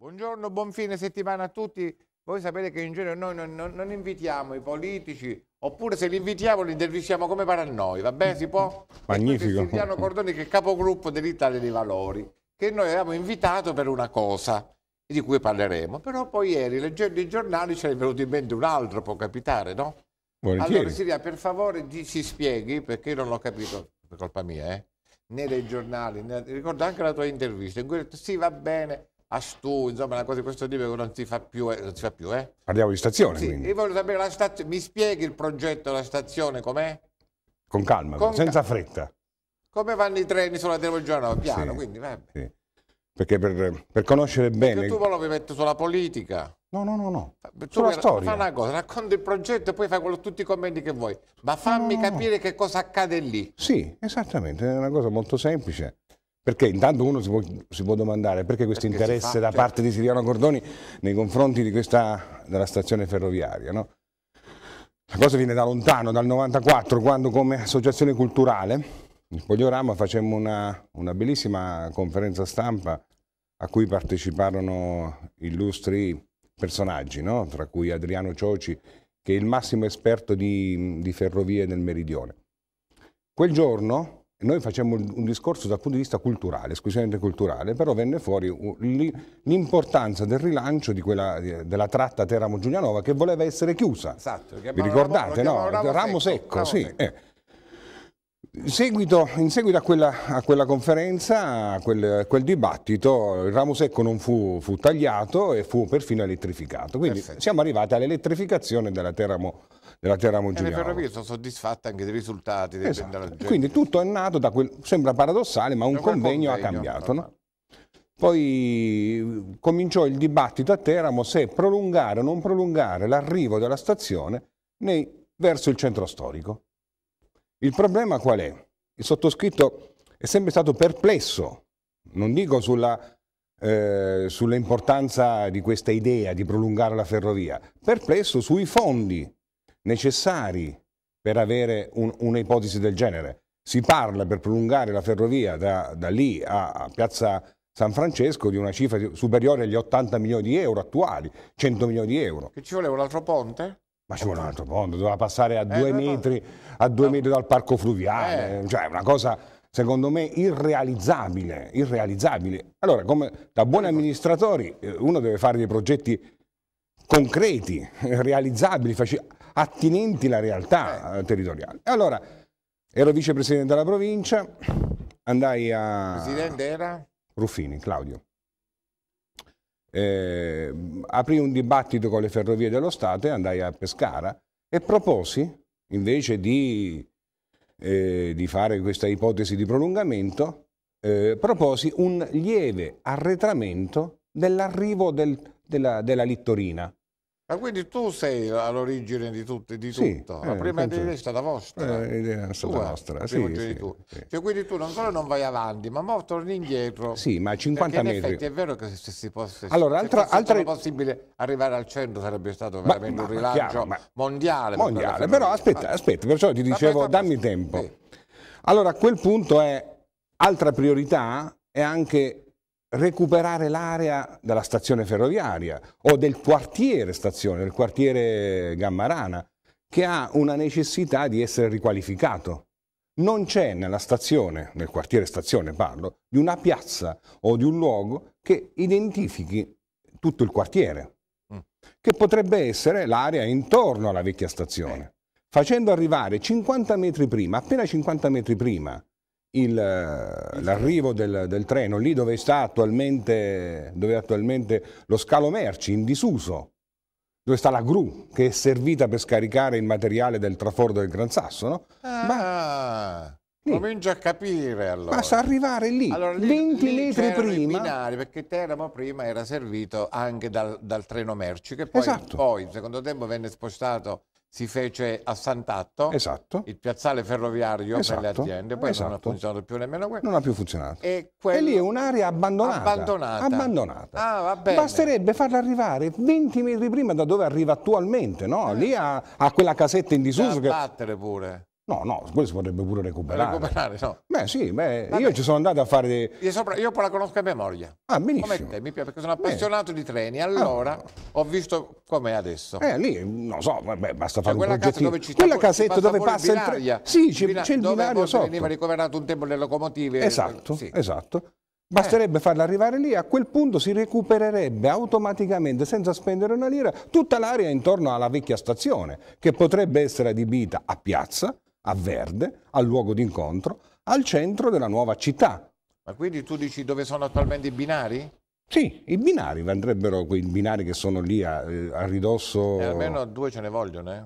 Buongiorno, buon fine settimana a tutti. Voi sapete che in genere noi non, non, non invitiamo i politici, oppure se li invitiamo li intervistiamo come pare a noi, va bene? Si può? Magnifico. Silviano Cordoni che è capogruppo dell'Italia dei Valori, che noi avevamo invitato per una cosa di cui parleremo, però poi ieri leggendo i giornali ci è venuto in mente un altro, può capitare, no? Volentieri. Allora Silvia, per favore ci spieghi, perché io non l'ho capito, per colpa mia, eh? né dei giornali, né... ricordo anche la tua intervista, in cui hai detto sì va bene, a Stu, insomma una cosa di questo tipo che non si fa più, eh, non si fa più eh? Parliamo di stazione sì, quindi. Io voglio sapere, la stazione, mi spieghi il progetto della stazione com'è? Con calma, Con senza calma. fretta. Come vanno i treni sulla telegiornale? Piano, sì, quindi vabbè. Sì. Perché per, per conoscere bene... Perché tu poi mi metto sulla politica. No, no, no, no. Tu Sulla storia. Fai una cosa, racconta il progetto e poi fai quello, tutti i commenti che vuoi. Ma fammi no, no, no. capire che cosa accade lì. Sì, esattamente, è una cosa molto semplice. Perché intanto uno si può, si può domandare perché questo interesse da certo. parte di Siriano Cordoni nei confronti questa, della stazione ferroviaria. No? La cosa viene da lontano, dal 94, quando come associazione culturale, il Pogliorama, facemmo una, una bellissima conferenza stampa a cui parteciparono illustri personaggi, no? tra cui Adriano Cioci, che è il massimo esperto di, di ferrovie del Meridione. Quel giorno noi facciamo un discorso dal punto di vista culturale, esclusivamente culturale, però venne fuori l'importanza del rilancio quella, della tratta Teramo-Giulianova che voleva essere chiusa. Esatto, Vi ricordate, no? Ramo, ramo secco, secco, ramo sì. Secco. Eh. In seguito, in seguito a, quella, a, quella, conferenza, a quel, quel, dibattito, il ramo secco non fu, fu tagliato e fu perfino elettrificato. Quindi Perfetto. siamo arrivati all'elettrificazione della Teramo-Giulianova della terra mongigliana. le ferrovie sono soddisfatte anche dei risultati. Dei esatto. Quindi tutto è nato da quel, sembra paradossale, ma un convegno, convegno, ha cambiato. No? Poi cominciò il dibattito a Teramo se prolungare o non prolungare l'arrivo della stazione nei, verso il centro storico. Il problema qual è? Il sottoscritto è sempre stato perplesso, non dico sulla eh, sull'importanza di questa idea di prolungare la ferrovia, perplesso sui fondi necessari per avere un'ipotesi del genere. Si parla per prolungare la ferrovia da, da lì a, a, Piazza San Francesco di una cifra superiore agli 80 milioni di euro attuali, 100 milioni di euro. Che ci voleva un altro ponte? Ma ci vuole un altro ponte, doveva passare a eh, due, metri, a due no. metri, dal parco fluviale, eh. cioè una cosa secondo me irrealizzabile, irrealizzabile. Allora, come da buoni amministratori, eh, uno deve fare dei progetti concreti, realizzabili, facili attinenti alla realtà territoriale. Allora, ero vicepresidente della provincia, andai a... Presidente era? Ruffini, Claudio. Eh, aprì un dibattito con le ferrovie dello Stato e andai a Pescara e proposi, invece di, eh, di fare questa ipotesi di prolungamento, eh, proposi un lieve arretramento dell'arrivo del, della, della littorina ma quindi tu sei all'origine di, tutto, di sì, tutto. la eh, eh, prima idea è stata vostra. Eh, è eh. stata eh, nostra, sì, sì, sì. Cioè, quindi tu non solo non vai avanti, ma mo torni indietro. Sì, ma 50 metri. in effetti è vero che se si fosse, allora, altra, fosse altre... possibile arrivare al centro sarebbe stato veramente ma, ma, un rilancio chiaro, ma... mondiale. Mondiale, per però aspetta, aspetta, perciò ti dicevo dammi tempo. Allora a quel punto è altra priorità è anche recuperare l'area della stazione ferroviaria o del quartiere stazione, del quartiere Gammarana, che ha una necessità di essere riqualificato. Non c'è nella stazione, nel quartiere stazione parlo, di una piazza o di un luogo che identifichi tutto il quartiere, mm. che potrebbe essere l'area intorno alla vecchia stazione. Eh. Facendo arrivare 50 metri prima, appena 50 metri prima, l'arrivo del, del, treno lì dove, sta attualmente, dove è attualmente lo scalo merci in disuso, dove sta la gru che è servita per scaricare il materiale del trafordo del Gran Sasso, no? Ma, ah, Lì. Comincio a capire allora. Basta arrivare lì, allora, lì 20 lì metri prima. Binari, perché Teramo prima era servito anche dal, dal treno merci che poi, esatto. poi, in secondo tempo venne spostato si fece a Sant'Atto esatto. il piazzale ferroviario esatto. per le esatto. aziende, poi esatto. non ha esatto. funzionato più nemmeno quello. Non ha più funzionato. E, e lì è un'area abbandonata. Abbandonata. abbandonata. Ah, Basterebbe farla arrivare 20 metri prima da dove arriva attualmente, no? Eh. Lì a, ha, quella casetta in disuso. Da che... pure. No, no, quello si pure recuperare. Recuperare, no. Beh sì, beh, io ci sono andato a fare... Dei... Io, sopra, io la conosco a memoria. Ah, benissimo. Come te, mi piace, perché sono appassionato beh. di treni, allora ah. ho visto com'è adesso. Eh, lì, non so, vabbè, basta cioè, fare cioè, un progettino. Dove ci quella casetta passa dove passa il treno. Sì, c'è, Bina... il binario sotto. veniva ricoverato un tempo le locomotive. Esatto, sì. esatto. Basterebbe eh. farla arrivare lì, a quel punto si recupererebbe automaticamente, senza spendere una lira, tutta l'area intorno alla vecchia stazione, che potrebbe essere adibita a piazza, a Verde, al luogo d'incontro, al centro della nuova città. Ma quindi tu dici dove sono attualmente i binari? Sì, i binari andrebbero, quei binari che sono lì a, eh, a ridosso... E eh, almeno due ce ne vogliono, eh?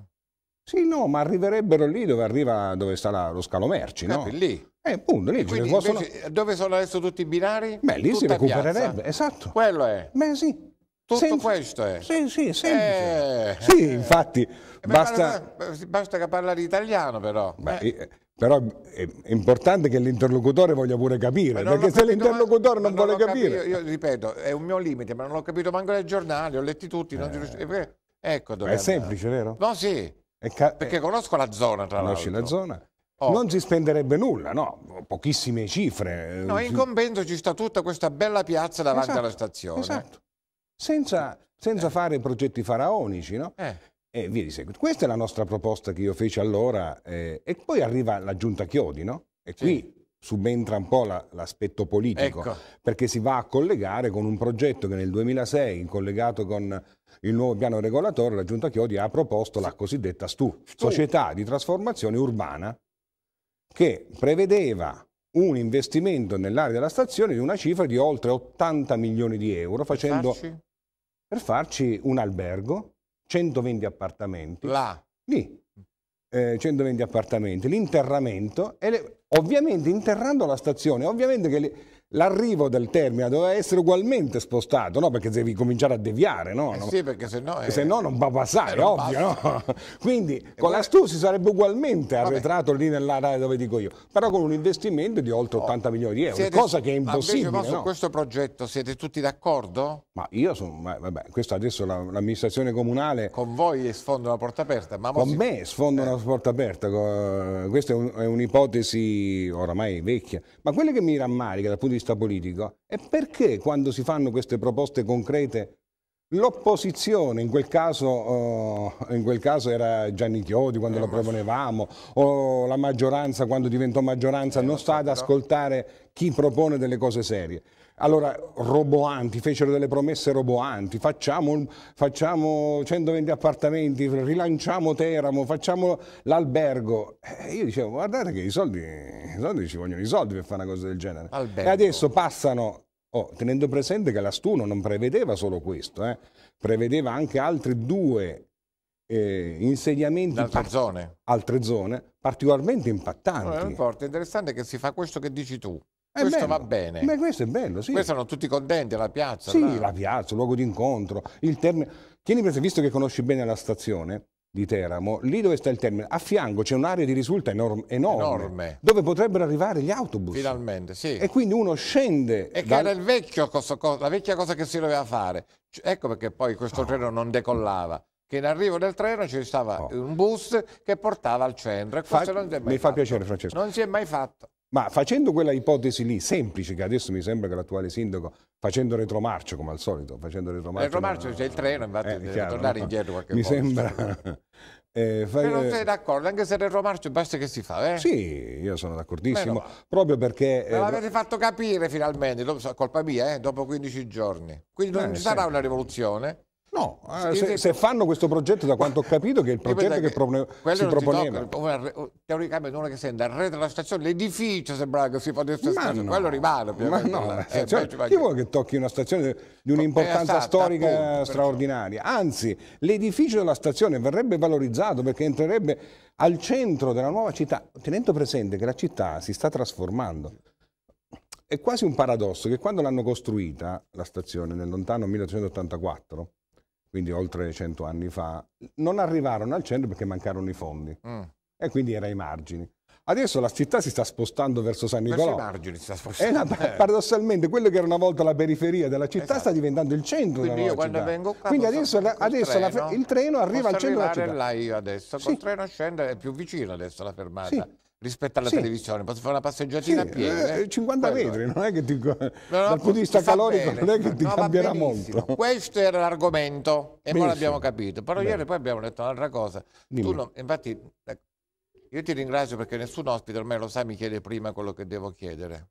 Sì, no, ma arriverebbero lì dove, arriva, dove sta la, lo scalo merci, no? Capi, eh, lì. Eh, punto, lì possono... Dove sono adesso tutti i binari? Beh, lì Tutta si recupererebbe, piazza. esatto. Quello è. Beh, sì. Tutto Senza, questo è. Sì, sì, eh. semplice. Eh, sì, infatti eh, basta... Eh, basta... che parli italiano, però. Beh, eh, però è importante che l'interlocutore voglia pure capire, perché se l'interlocutore non, non vuole capire... Capito, io ripeto, è un mio limite, ma non l'ho capito manco dai giornali, ho letti tutti, riuscito, Ecco dove... È semplice, vero? No, sì, perché conosco la zona, tra l'altro. Conosci la zona? Oh. Non si spenderebbe nulla, no, pochissime cifre. No, in compenso ci sta tutta questa bella piazza davanti esatto, alla stazione. Esatto senza, senza eh. fare progetti faraonici, no? Eh. E via di seguito. Questa è la nostra proposta che io feci allora eh, e poi arriva la giunta Chiodi, no? E sì. qui subentra un po' l'aspetto la, politico, ecco. perché si va a collegare con un progetto che nel 2006, in collegato con il nuovo piano regolatore, la Giunta Chiodi ha proposto la cosiddetta STU, Società di Trasformazione Urbana, che prevedeva un investimento nell'area della stazione di una cifra di oltre 80 milioni di euro, facendo per farci un albergo, 120 appartamenti. Là? Lì, eh, 120 appartamenti, l'interramento, ovviamente interrando la stazione, ovviamente che... Le, l'arrivo del termine doveva essere ugualmente spostato, no? perché devi cominciare a deviare, no? Eh sì, perché se no, è... se no non va a passare, eh, non ovvio. Passa. No? Quindi e con guarda... si sarebbe ugualmente Vabbè. arretrato lì nell'area dove dico io, però con un investimento di oltre 80 oh. milioni di euro, siete... cosa che è impossibile. Ma invece, su questo progetto siete tutti d'accordo? Ma io sono, vabbè, questo adesso l'amministrazione comunale... Con voi sfonda una porta aperta, ma... Con si... me sfonda eh. una porta aperta, eh, questa è un'ipotesi oramai vecchia, ma quella che mi rammarica dal punto di vista vista politico. E perché quando si fanno queste proposte concrete l'opposizione, in, uh, in, quel caso era Gianni Chiodi quando eh, la proponevamo, o la maggioranza quando diventò maggioranza, eh, non sta ad ascoltare chi propone delle cose serie. Allora, roboanti, fecero delle promesse roboanti, facciamo, facciamo 120 appartamenti, rilanciamo Teramo, facciamo l'albergo. E eh, io dicevo, guardate che i soldi, i soldi, ci vogliono i soldi per fare una cosa del genere. Albergo. E adesso passano, oh, tenendo presente che l'Astuno non prevedeva solo questo, eh, prevedeva anche altri due eh, insediamenti altre zone. altre zone particolarmente impattanti. Non importa, è interessante che si fa questo che dici tu eh questo bello. va bene. Beh, questo è bello, sì. Questo sono tutti contenti, la piazza. Sì, là. la piazza, il luogo di incontro, il termine. Tieni presente, visto che conosci bene la stazione di Teramo, lì dove sta il termine, a fianco c'è un'area di risulta enorme, enorme, dove potrebbero arrivare gli autobus. Finalmente, sì. E quindi uno scende... E dal... che era vecchio, la vecchia cosa che si doveva fare. Ecco perché poi questo oh. treno non decollava che in arrivo del treno ci stava oh. un bus che portava al centro. E questo Fa... non si è mai mi fatto. fa piacere Francesco. Non si è mai fatto. Ma facendo quella ipotesi lì, semplice, che adesso mi sembra che l'attuale sindaco, facendo retromarcia come al solito, facendo retromarcia... Retromarcia c'è il treno, infatti eh, deve chiaro, tornare no? indietro qualche mi volta. Mi sembra... Eh, fai... Però eh, sei d'accordo, anche se retromarcia basta che si fa, eh? Sì, io sono d'accordissimo, proprio perché... Me eh, l'avete fatto capire finalmente, dopo, colpa mia, eh, dopo 15 giorni. Quindi non eh, ci sarà sempre. una rivoluzione, No, eh, se, se, fanno questo progetto, da quanto ho capito, che è il progetto che, propone, si proponeva. Tocca, teoricamente uno che si andrà a arredo la stazione, l'edificio sembrava che si potesse stare, no, quello rimane. Ma no, eh, chi vuole che tocchi una stazione di un'importanza storica appunto, straordinaria? Anzi, l'edificio della stazione verrebbe valorizzato perché entrerebbe al centro della nuova città, tenendo presente che la città si sta trasformando. È quasi un paradosso che quando l'hanno costruita la stazione nel lontano 1884, quindi oltre 100 anni fa, non arrivarono al centro perché mancarono i fondi mm. e quindi era ai margini. Adesso la città si sta spostando verso San Nicolò. Verso i margini si sta eh, spostando. Una, eh. paradossalmente, quello che era una volta la periferia della città esatto. sta diventando il centro Quindi della io quando vengo qua Quindi adesso, la, adesso treno, la, il treno arriva al centro della città. Là io adesso, col treno scende, è più vicino adesso la fermata. Sì rispetto alla sì. televisione, posso fare una passeggiatina sì, a piedi. Eh, 50 eh? Quello metri, è. non è che ti, no, no, dal punto di vista calorico bene. non è che ti no, cambierà molto. Questo era l'argomento e poi l'abbiamo capito, però Beh. ieri poi abbiamo detto un'altra cosa. Non, infatti ecco, io ti ringrazio perché nessun ospite ormai lo sa mi chiede prima quello che devo chiedere.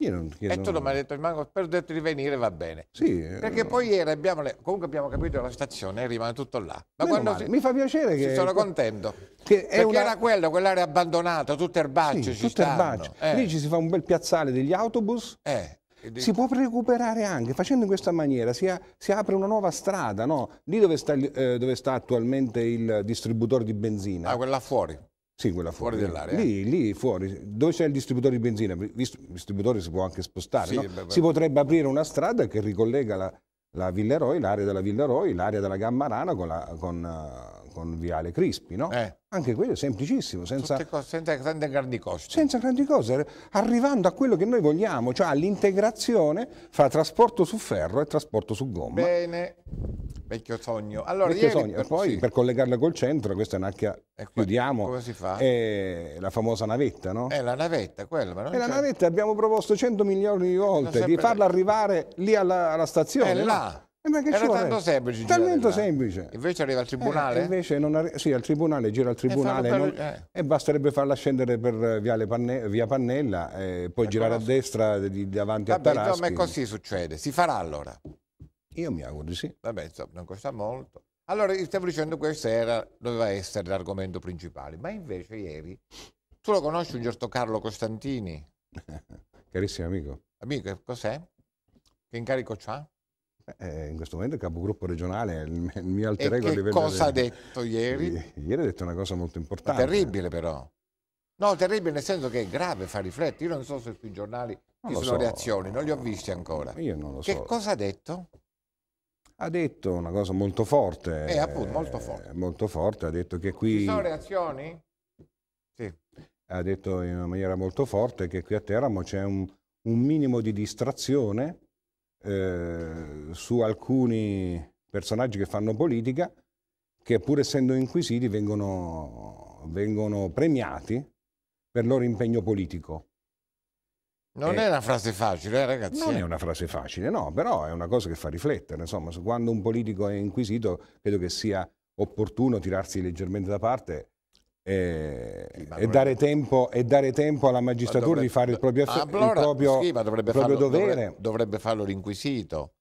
Io non, io e non... tu non mi hai detto rimango, spero di venire, va bene. Sì. Perché eh, no. poi ieri abbiamo, le... comunque abbiamo capito la stazione, rimane tutto là. Ma quando si... Mi fa piacere che... Sono contento. Che Perché una... era quello, quell'area abbandonata, tutto erbaccio sì, ci tutto erbaccio. Eh. Lì ci si fa un bel piazzale degli autobus. Eh. Di... Si può recuperare anche, facendo in questa maniera si, ha, si apre una nuova strada, no? Lì dove sta, eh, dove sta attualmente il distributore di benzina. Ah, quella fuori. Sì, quella fuori. fuori dell'area. Lì, lì, fuori, dove c'è il distributore di benzina, il distributore si può anche spostare, sì, no? beh, beh. si potrebbe aprire una strada che ricollega la, la Villeroi, l'area della Villeroi, l'area della Gammarana con la, con, con Viale Crispi, no? Eh. Anche quello è semplicissimo, senza, senza, senza, grandi costi. Senza grandi cose, arrivando a quello che noi vogliamo, cioè all'integrazione fra trasporto su ferro e trasporto su gomma. Bene, vecchio sogno. Allora, vecchio sogno. Per, poi sì. per collegarla col centro, questa è un'acchia, chiudiamo, come si fa? è eh, la famosa navetta, no? È eh, la navetta, quella. Ma non è eh, la navetta, abbiamo proposto 100 milioni di volte di farla arrivare lì alla, alla stazione. È là. Eh beh, Era tanto semplice. Talmente semplice. Invece arriva al eh, tribunale? Eh, invece non arri- sì, al tribunale, gira al eh, tribunale e, non... eh. e basterebbe farla scendere per Panne... via Pannella e eh, poi girare a destra di, davanti Vabbè, a Taraschi. Insomma, così succede. Si farà allora? Io mi auguro di sì. Vabbè, insomma, non costa molto. Allora, stavo dicendo questo era, doveva essere l'argomento principale, ma invece ieri tu lo conosci un certo Carlo Costantini? Carissimo amico. Amico, cos'è? Che incarico c'ha? Eh, in questo momento il capogruppo regionale è il, il mio alter ego. E che cosa ha detto ieri? ieri ha detto una cosa molto importante. Ma terribile però. No, terribile nel senso che è grave, fa riflettere. Io non so se sui giornali ci sono so. reazioni, non li ho visti ancora. Io non lo che so. Che cosa ha detto? Ha detto una cosa molto forte. Eh, appunto, molto forte. Eh, molto forte, ha detto che qui... Ci sono reazioni? Sì. Ha detto in una maniera molto forte che qui a Teramo c'è un, un minimo di distrazione eh, su alcuni personaggi che fanno politica, che pur essendo inquisiti vengono, vengono premiati per loro impegno politico. Non eh, è una frase facile, eh, ragazzi. Non eh. è una frase facile, no, però è una cosa che fa riflettere. Insomma, quando un politico è inquisito, credo che sia opportuno tirarsi leggermente da parte eh, e, sì, e, dare tempo, e, dare tempo, alla magistratura dovrebbe, di fare il proprio, ah, il proprio, sì, dovrebbe il proprio farlo, dovere. Dovrebbe, dovrebbe, farlo l'inquisito.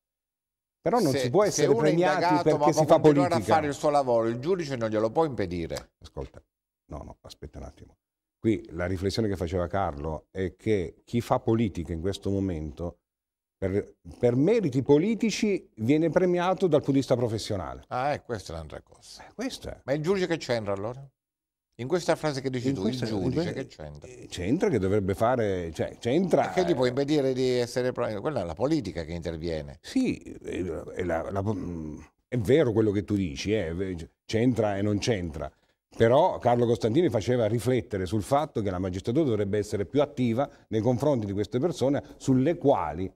Però non se, si può essere premiati indagato, perché si fa politica. a fare il suo lavoro, il giudice non glielo può impedire. Ascolta, no, no, aspetta un attimo. Qui la riflessione che faceva Carlo è che chi fa politica in questo momento, per, per meriti politici, viene premiato dal punto di vista professionale. Ah, è eh, questa è un'altra cosa. Eh, Ma il giudice che c'entra allora? In questa frase che dici in tu, questa, il giudice, que... che c'entra? Eh, c'entra che dovrebbe fare, cioè, c'entra... Perché gli può eh, impedire di essere... Eh, quella è la politica che interviene. Sì, è, è, la, la, mm, è vero quello che tu dici, eh, c'entra e non c'entra. Però Carlo Costantini faceva riflettere sul fatto che la magistratura dovrebbe essere più attiva nei confronti di queste persone sulle quali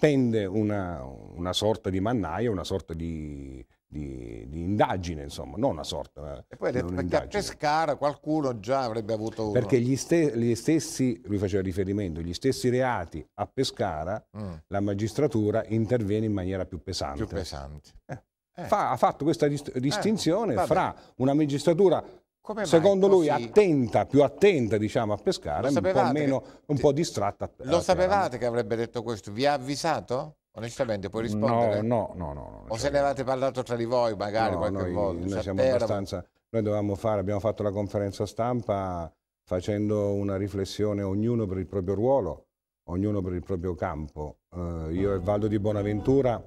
tende una, una sorta di mannaia, una sorta di di, di, indagine, insomma, non una sorta. Eh, e poi detto perché a Pescara qualcuno già avrebbe avuto uno. Perché gli, ste, gli, stessi, lui faceva riferimento, gli stessi reati a Pescara, mm. la magistratura interviene in maniera più pesante. Più pesante. Eh. Eh. Fa, ha fatto questa eh, distinzione eh. fra una magistratura come secondo mai, lui attenta, più attenta diciamo, a Pescara, un po' meno, un po' distratta. Lo sapevate che avrebbe detto questo? Vi ha avvisato? Onestamente puoi rispondere? No, no, no. no, o cioè se ne avete parlato tra di voi magari no, qualche noi, volta? Noi, siamo abbastanza, noi dovevamo fare, abbiamo fatto la conferenza stampa facendo una riflessione ognuno per il proprio ruolo, ognuno per il proprio campo. Uh, io e mm. Valdo di Bonaventura...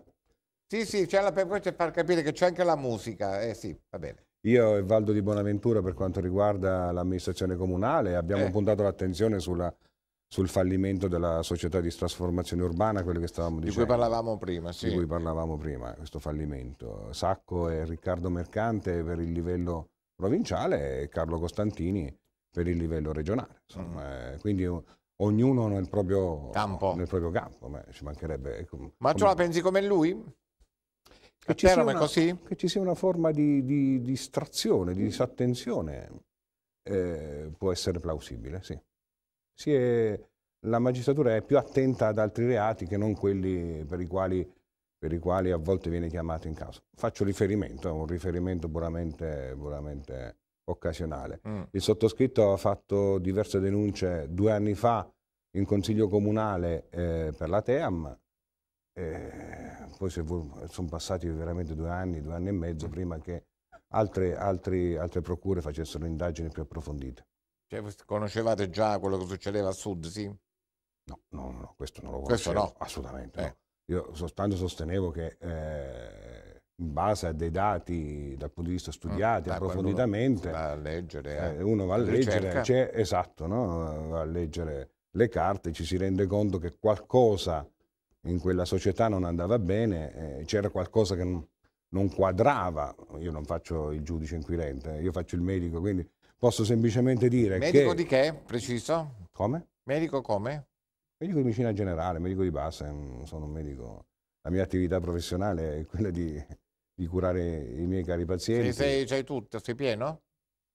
Sì, sì, c'è la, per capire che c'è anche la musica, eh sì, va bene. Io e Valdo di Bonaventura per quanto riguarda l'amministrazione comunale abbiamo eh. puntato l'attenzione sulla sul fallimento della società di trasformazione urbana, quello che stavamo di Cui parlavamo prima, sì. Di cui parlavamo prima, questo fallimento. Sacco e Riccardo Mercante per il livello provinciale e Carlo Costantini per il livello regionale. Insomma, mm. Eh, quindi ognuno nel proprio campo. Nel proprio campo ma ci mancherebbe. Ecco, ma tu la pensi come lui? Che ci, una, che ci, sia una, forma di, di distrazione, di mm. disattenzione, eh, può essere plausibile, sì è, la magistratura è più attenta ad altri reati che non quelli per i, quali, per i quali, a volte viene chiamato in causa. Faccio riferimento, è un riferimento puramente, puramente occasionale. Mm. Il sottoscritto ha fatto diverse denunce due anni fa in consiglio comunale eh, per la TEAM, eh, poi sono passati veramente due anni, due anni e mezzo mm. prima che altre, altre, altre procure facessero indagini più approfondite. Cioè, conoscevate già quello che succedeva a sud, sì? No, no, no, questo non lo conoscevo. Questo no. Assolutamente eh. no. Io soltanto sostenevo che eh, in base a dei dati dal punto di vista mm. studiati mm, approfonditamente, uno va a leggere, eh, eh uno va a leggere esatto, no? va a leggere le carte, ci si rende conto che qualcosa in quella società non andava bene, eh, c'era qualcosa che non, non, quadrava, io non faccio il giudice inquirente, io faccio il medico, quindi Posso semplicemente dire medico che... Medico di che, preciso? Come? Medico come? Medico di medicina generale, medico di base, mm, sono un medico... La mia attività professionale è quella di, di curare i miei cari pazienti. Sei, sei, tutto, sei pieno?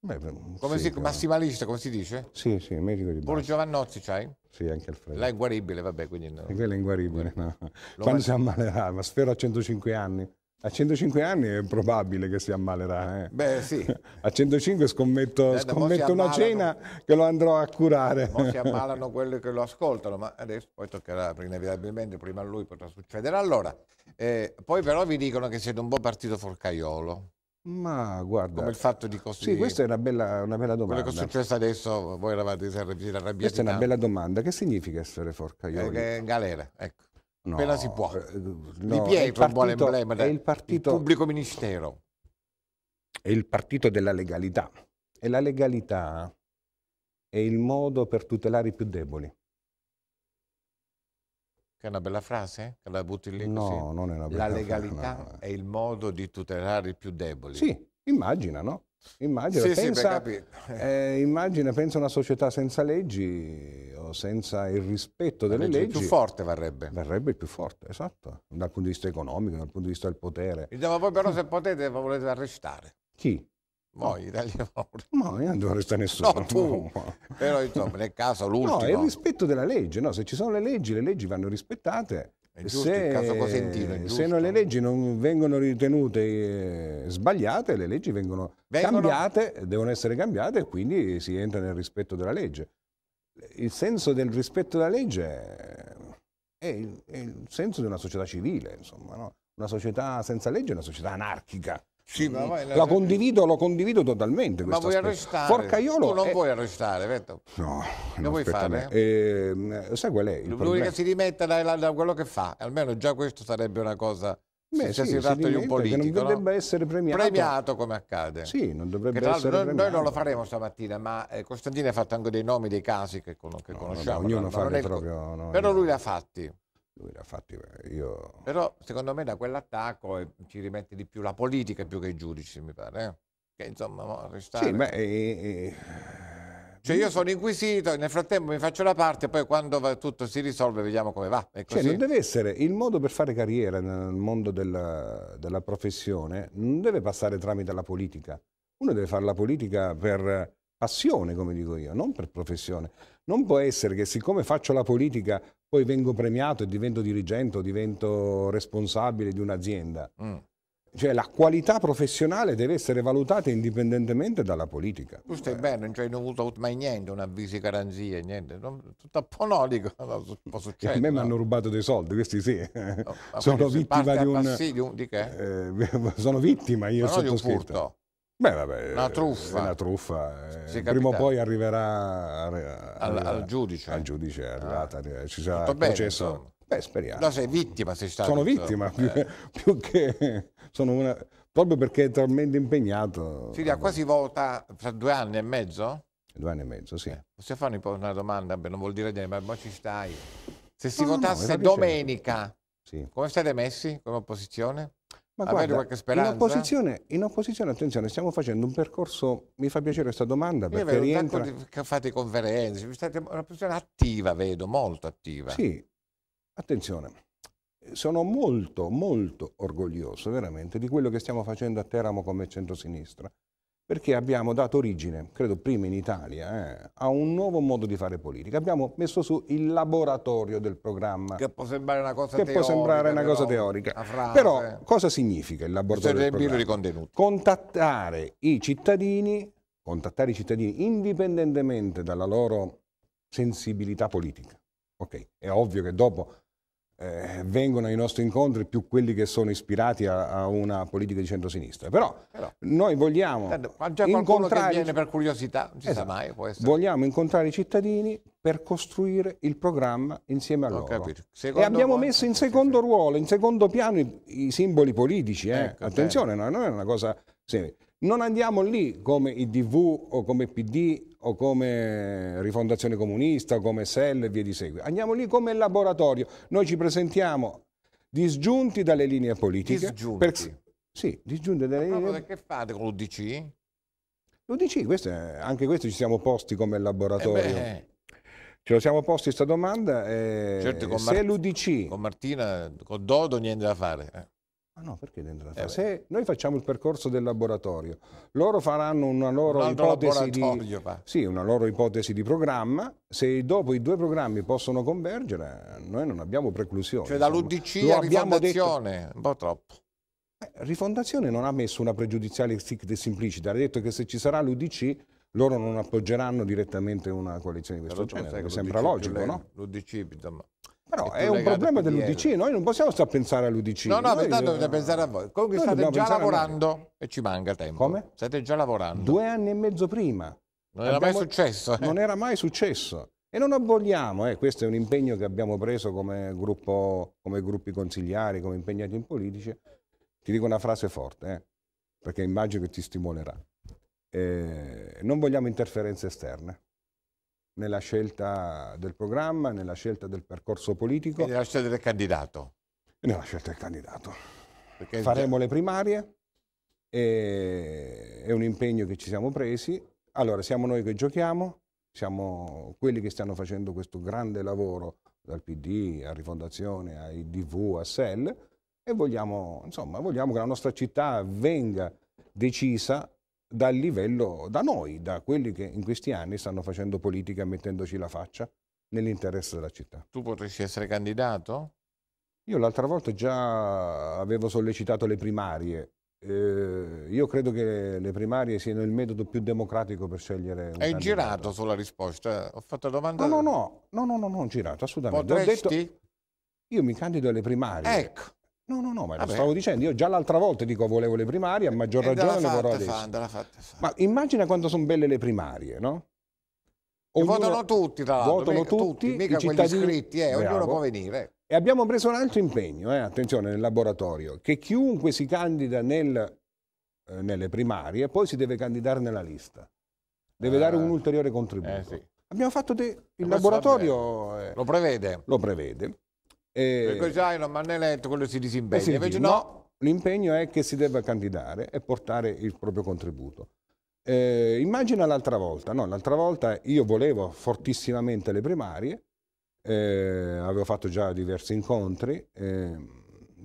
Beh, mm, come sì, si, però... massimalista, come si dice? Sì, sì, medico di base. Pure Giovannozzi c'hai? Sì, anche il La è inguaribile, vabbè, quindi... No. quella è inguaribile, no. Quando si ammalerà, ma spero a 105 anni. A 105 anni è probabile che si ammalerà. Eh. Beh, sì. A 105 scommetto, eh, scommetto una cena che lo andrò a curare. Mo si ammalano quelli che lo ascoltano, ma adesso poi toccherà inevitabilmente, prima a lui potrà succedere. Allora, eh, poi però vi dicono che siete un buon partito forcaiolo. Ma guarda. Come il fatto di costruire. Sì, questa è una bella, una bella domanda. Quello che è successo adesso, voi eravate arrabbiati. Questa è una bella domanda. Che significa essere forcaioli? Eh, galera, ecco appena no, si può. Eh, di Pietro un buon emblema del partito, pubblico ministero. È il partito della legalità. E la legalità è il modo per tutelare i più deboli. Che è una bella frase? Che la butti lì no, così? No, non è una bella frase. La legalità frase, no. è il modo di tutelare i più deboli. Sì, immagina, no? Immagina, sì, pensa, sì, eh, immagina, pensa una società senza leggi senza il rispetto delle leggi... Il più forte varrebbe. Varrebbe il più forte, esatto, dal punto di vista economico, dal punto di vista del potere. Diciamo, voi però se potete volete arrestare. Chi? Voi, Italia Mauri. No, io non devo arrestare nessuno. No, tu. Però insomma, nel caso l'ultimo... No, è il rispetto della legge, no? Se ci sono le leggi, le leggi vanno rispettate. Giusto, se, se non le leggi non vengono ritenute eh, sbagliate, le leggi vengono, vengono, cambiate, devono essere cambiate e quindi si entra nel rispetto della legge. Il senso del rispetto della legge è il, è il senso di una società civile, insomma, no? una società senza legge è una società anarchica. Sì, ma vai, la... Condivido, lo condivido totalmente. Ma vuoi aspetto. arrestare? Forcaiolo tu non è... vuoi arrestare, Vento. No, non vuoi fare. Eh, sai qual è il L'unica problema? si rimetta da, da, quello che fa, almeno già questo sarebbe una cosa Beh, se sì, si tratta di un politico. Che non dovrebbe essere premiato. Premiato come accade. Sì, non dovrebbe essere noi, premiato. Noi non lo faremo stamattina, ma eh, Costantino ha fatto anche dei nomi, dei casi che, con, che no, conosciamo. No, ognuno fa il proprio... No, però lui li ha fatti. Lui l'ha fatti, io... Però secondo me da quell'attacco eh, ci rimette di più la politica più che i giudici, mi pare. Eh? Che insomma, restare... Sì, beh, cioè io mm. sono inquisito, nel frattempo mi faccio la parte, poi quando va, tutto si risolve vediamo come va. Cioè non deve essere, il modo per fare carriera nel mondo della, della professione non deve passare tramite la politica. Uno deve fare la politica per passione, come dico io, non per professione. Non può essere che siccome faccio la politica poi vengo premiato e divento dirigente o divento responsabile di un'azienda. Mm. Cioè la qualità professionale deve essere valutata indipendentemente dalla politica. Tu stai bene, non c'hai dovuto mai niente, un avvisi garanzie, niente, non, tutto apponolico, non può succedere. A eh, me no? mi hanno rubato dei soldi, questi sì. No, sono vittima di un... Passidio, di che? Eh, sono vittima io sono sottoscritto. Un furto. Beh, vabbè, una eh, truffa. Una truffa. Eh, prima o poi arriverà, arriverà al, al, eh, giudice. Al giudice, è ah. arrivata, ah. ci sarà il processo. Insomma Beh, speriamo. No, sei vittima, sei stato. Sono vittima, eh. più, eh. più che... Sono una, proprio perché è talmente impegnato. Filia, qua si vota fra due anni e mezzo? Due anni e mezzo, sì. Eh, possiamo fare una domanda? Beh, non vuol dire niente, ma, ci stai. Se si no, votasse no, domenica, sì. come state messi come opposizione? Ma Avete guarda, in opposizione, in opposizione, attenzione, stiamo facendo un percorso, mi fa piacere questa domanda perché vedo, rientra... Di, fate conferenze, state una posizione attiva, vedo, molto attiva. Sì, Attenzione, sono molto, molto orgoglioso veramente di quello che stiamo facendo a Teramo come centrosinistra, perché abbiamo dato origine, credo prima in Italia, eh, a un nuovo modo di fare politica. Abbiamo messo su il laboratorio del programma. Che può sembrare una cosa teorica. Una però, cosa teorica. però cosa significa il laboratorio del programma? di contenuti. Contattare i cittadini, contattare i cittadini indipendentemente dalla loro sensibilità politica. Ok, è ovvio che dopo eh, vengono ai nostri incontri più quelli che sono ispirati a, a una politica di centrosinistra. Però, Però noi vogliamo già incontrare... per curiosità, non si esatto. sa mai, può Vogliamo incontrare i cittadini per costruire il programma insieme a loro. E abbiamo voi... messo in secondo ruolo, in secondo piano i, i simboli politici. Eh. Ecco, Attenzione, certo. non è una cosa... semplice. Non andiamo lì come IDV o come PD o come Rifondazione Comunista o come SEL e via di seguito. Andiamo lì come laboratorio. Noi ci presentiamo disgiunti dalle linee politiche. Disgiunti? Per... Sì, disgiunti dalle linee politiche. Ma Che fate con l'UDC? L'UDC, anche questo ci siamo posti come eh laboratorio. Eh Ce lo siamo posti questa domanda. Eh... Certo, con se l'UDC... Con Martina, con Dodo niente da fare. Eh. Ah no, perché dentro la eh Se noi facciamo il percorso del laboratorio, loro faranno una loro, un ipotesi di, sì, una loro ipotesi di programma, se dopo i due programmi possono convergere, noi non abbiamo preclusione. Cioè dall'UDC a rifondazione, detto. un po' troppo. Eh, rifondazione non ha messo una pregiudiziale implicita, ha detto che se ci sarà l'UDC loro non appoggeranno direttamente una coalizione di questo Però genere, sembra logico, no? L'UDC, però è un problema dell'Udc, noi non possiamo stare a pensare all'Udc. No, no, noi... tanto eh, dovete pensare a voi. Comunque noi state già lavorando e ci manca tempo. Come? State già lavorando. Due anni e mezzo prima. Non era abbiamo... mai successo. Eh? Non era mai successo. E non aboliamo, eh, questo è un impegno che abbiamo preso come, gruppo, come gruppi consigliari, come impegnati in politici. Ti dico una frase forte, eh, perché immagino che ti stimolerà. Eh, non vogliamo interferenze esterne nella scelta del programma, nella scelta del percorso politico. E nella scelta del candidato. E nella scelta del candidato. Perché Faremo già... le primarie, è un impegno che ci siamo presi. Allora, siamo noi che giochiamo, siamo quelli che stanno facendo questo grande lavoro dal PD a Rifondazione, a IDV, a SEL e vogliamo, insomma, vogliamo che la nostra città venga decisa dal livello, da noi, da quelli che in questi anni stanno facendo politica mettendoci la faccia nell'interesse della città. Tu potresti essere candidato? Io l'altra volta già avevo sollecitato le primarie. Eh, io credo che le primarie siano il metodo più democratico per scegliere Hai candidato. Hai girato sulla risposta? Ho fatto domanda... No, no, no, no, no, no non girato, assolutamente. no, Ho detto, io mi candido alle primarie. Ecco. No, no, no, ma Vabbè. lo stavo dicendo, io già l'altra volta dico volevo le primarie, a maggior e eh, ragione le vorrò adesso. Fatta, fatta, fatta. Ma immagina quanto sono belle le primarie, no? Ognuno... Votano tutti, tra l'altro, votano mica, tutti, mica quelli cittadini... iscritti, eh, ognuno può venire. E abbiamo preso un altro impegno, eh, attenzione, nel laboratorio, che chiunque si candida nel, eh, nelle primarie poi si deve candidare nella lista, deve ah. dare eh. un ulteriore contributo. Eh, sì. Abbiamo fatto de... il laboratorio... Lo prevede. Lo prevede. E... Eh, Perché sai, non mi hanno eletto, quello si disimpegna. Eh invece no. no. L'impegno è che si debba candidare e portare il proprio contributo. Eh, immagina l'altra volta, no, l'altra volta io volevo fortissimamente le primarie, eh, avevo fatto già diversi incontri, eh,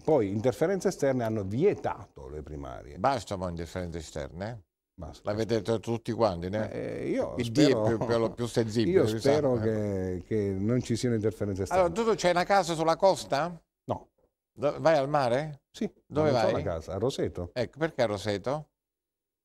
poi interferenze esterne hanno vietato le primarie. Basta con interferenze esterne? Basta. L'avete detto tutti quanti, ne? Eh, io il spero, D è più, più, più sensibile. Io spero eh. che, ecco. che, non ci siano interferenze esterne. Allora, tu c'hai una casa sulla costa? No. Do vai al mare? Sì. Dove vai? So la casa, a Roseto. Ecco, perché a Roseto?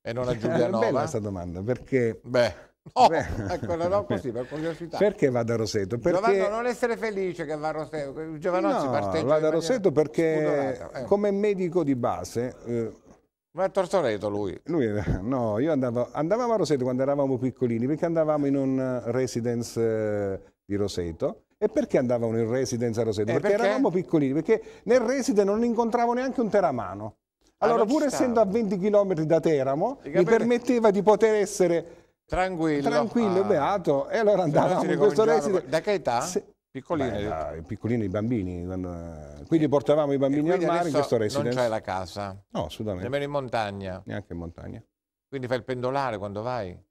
E non a Giulianova? Bella questa domanda, perché... Beh... Oh, ecco, no, così, per curiosità. Perché vado a Roseto? Perché... Giovanno, non essere felice che va a Roseto. Giovanozzi no, parteggia vado a Roseto perché, eh. come medico di base, eh, ma è Tortoreto lui? Lui no, io andavo, andavamo a Roseto quando eravamo piccolini perché andavamo in un residence eh, di Roseto. E perché andavano in residence a Roseto? Eh, perché, perché, eravamo piccolini, perché nel residence non incontravo neanche un teramano. Ah, allora, allora pur essendo a 20 km da Teramo, mi permetteva di poter essere tranquillo, tranquillo ah. beato. E allora andavamo in questo residence. Da che età? Se, Piccolini. Beh, piccolini i bambini. Eh, quindi sì. portavamo i bambini al mare in questo residence. Non c'è la casa. No, assolutamente. Nemmeno in montagna. Neanche in montagna. Quindi fai il pendolare quando vai.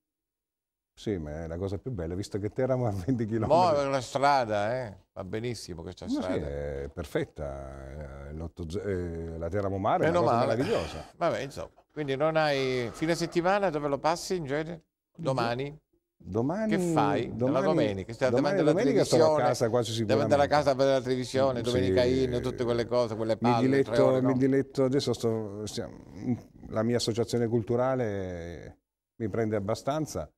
Sì, ma è la cosa più bella, visto che Teramo a 20 km. No, è una strada, eh. va benissimo questa strada. Sì, è perfetta, eh, eh, la Teramo Mare Meno è una meravigliosa. Vabbè, insomma, quindi non hai... Fine settimana dove lo passi in genere? Domani? Domani, che fai? Domani, la domenica, cioè, domani, domani domenica sono a casa quasi sicuramente. Devo andare a casa per la televisione, domenica sì, in, tutte quelle cose, quelle palle. Mi diletto, ore, mi no? diletto adesso sto, la mia associazione culturale mi prende abbastanza,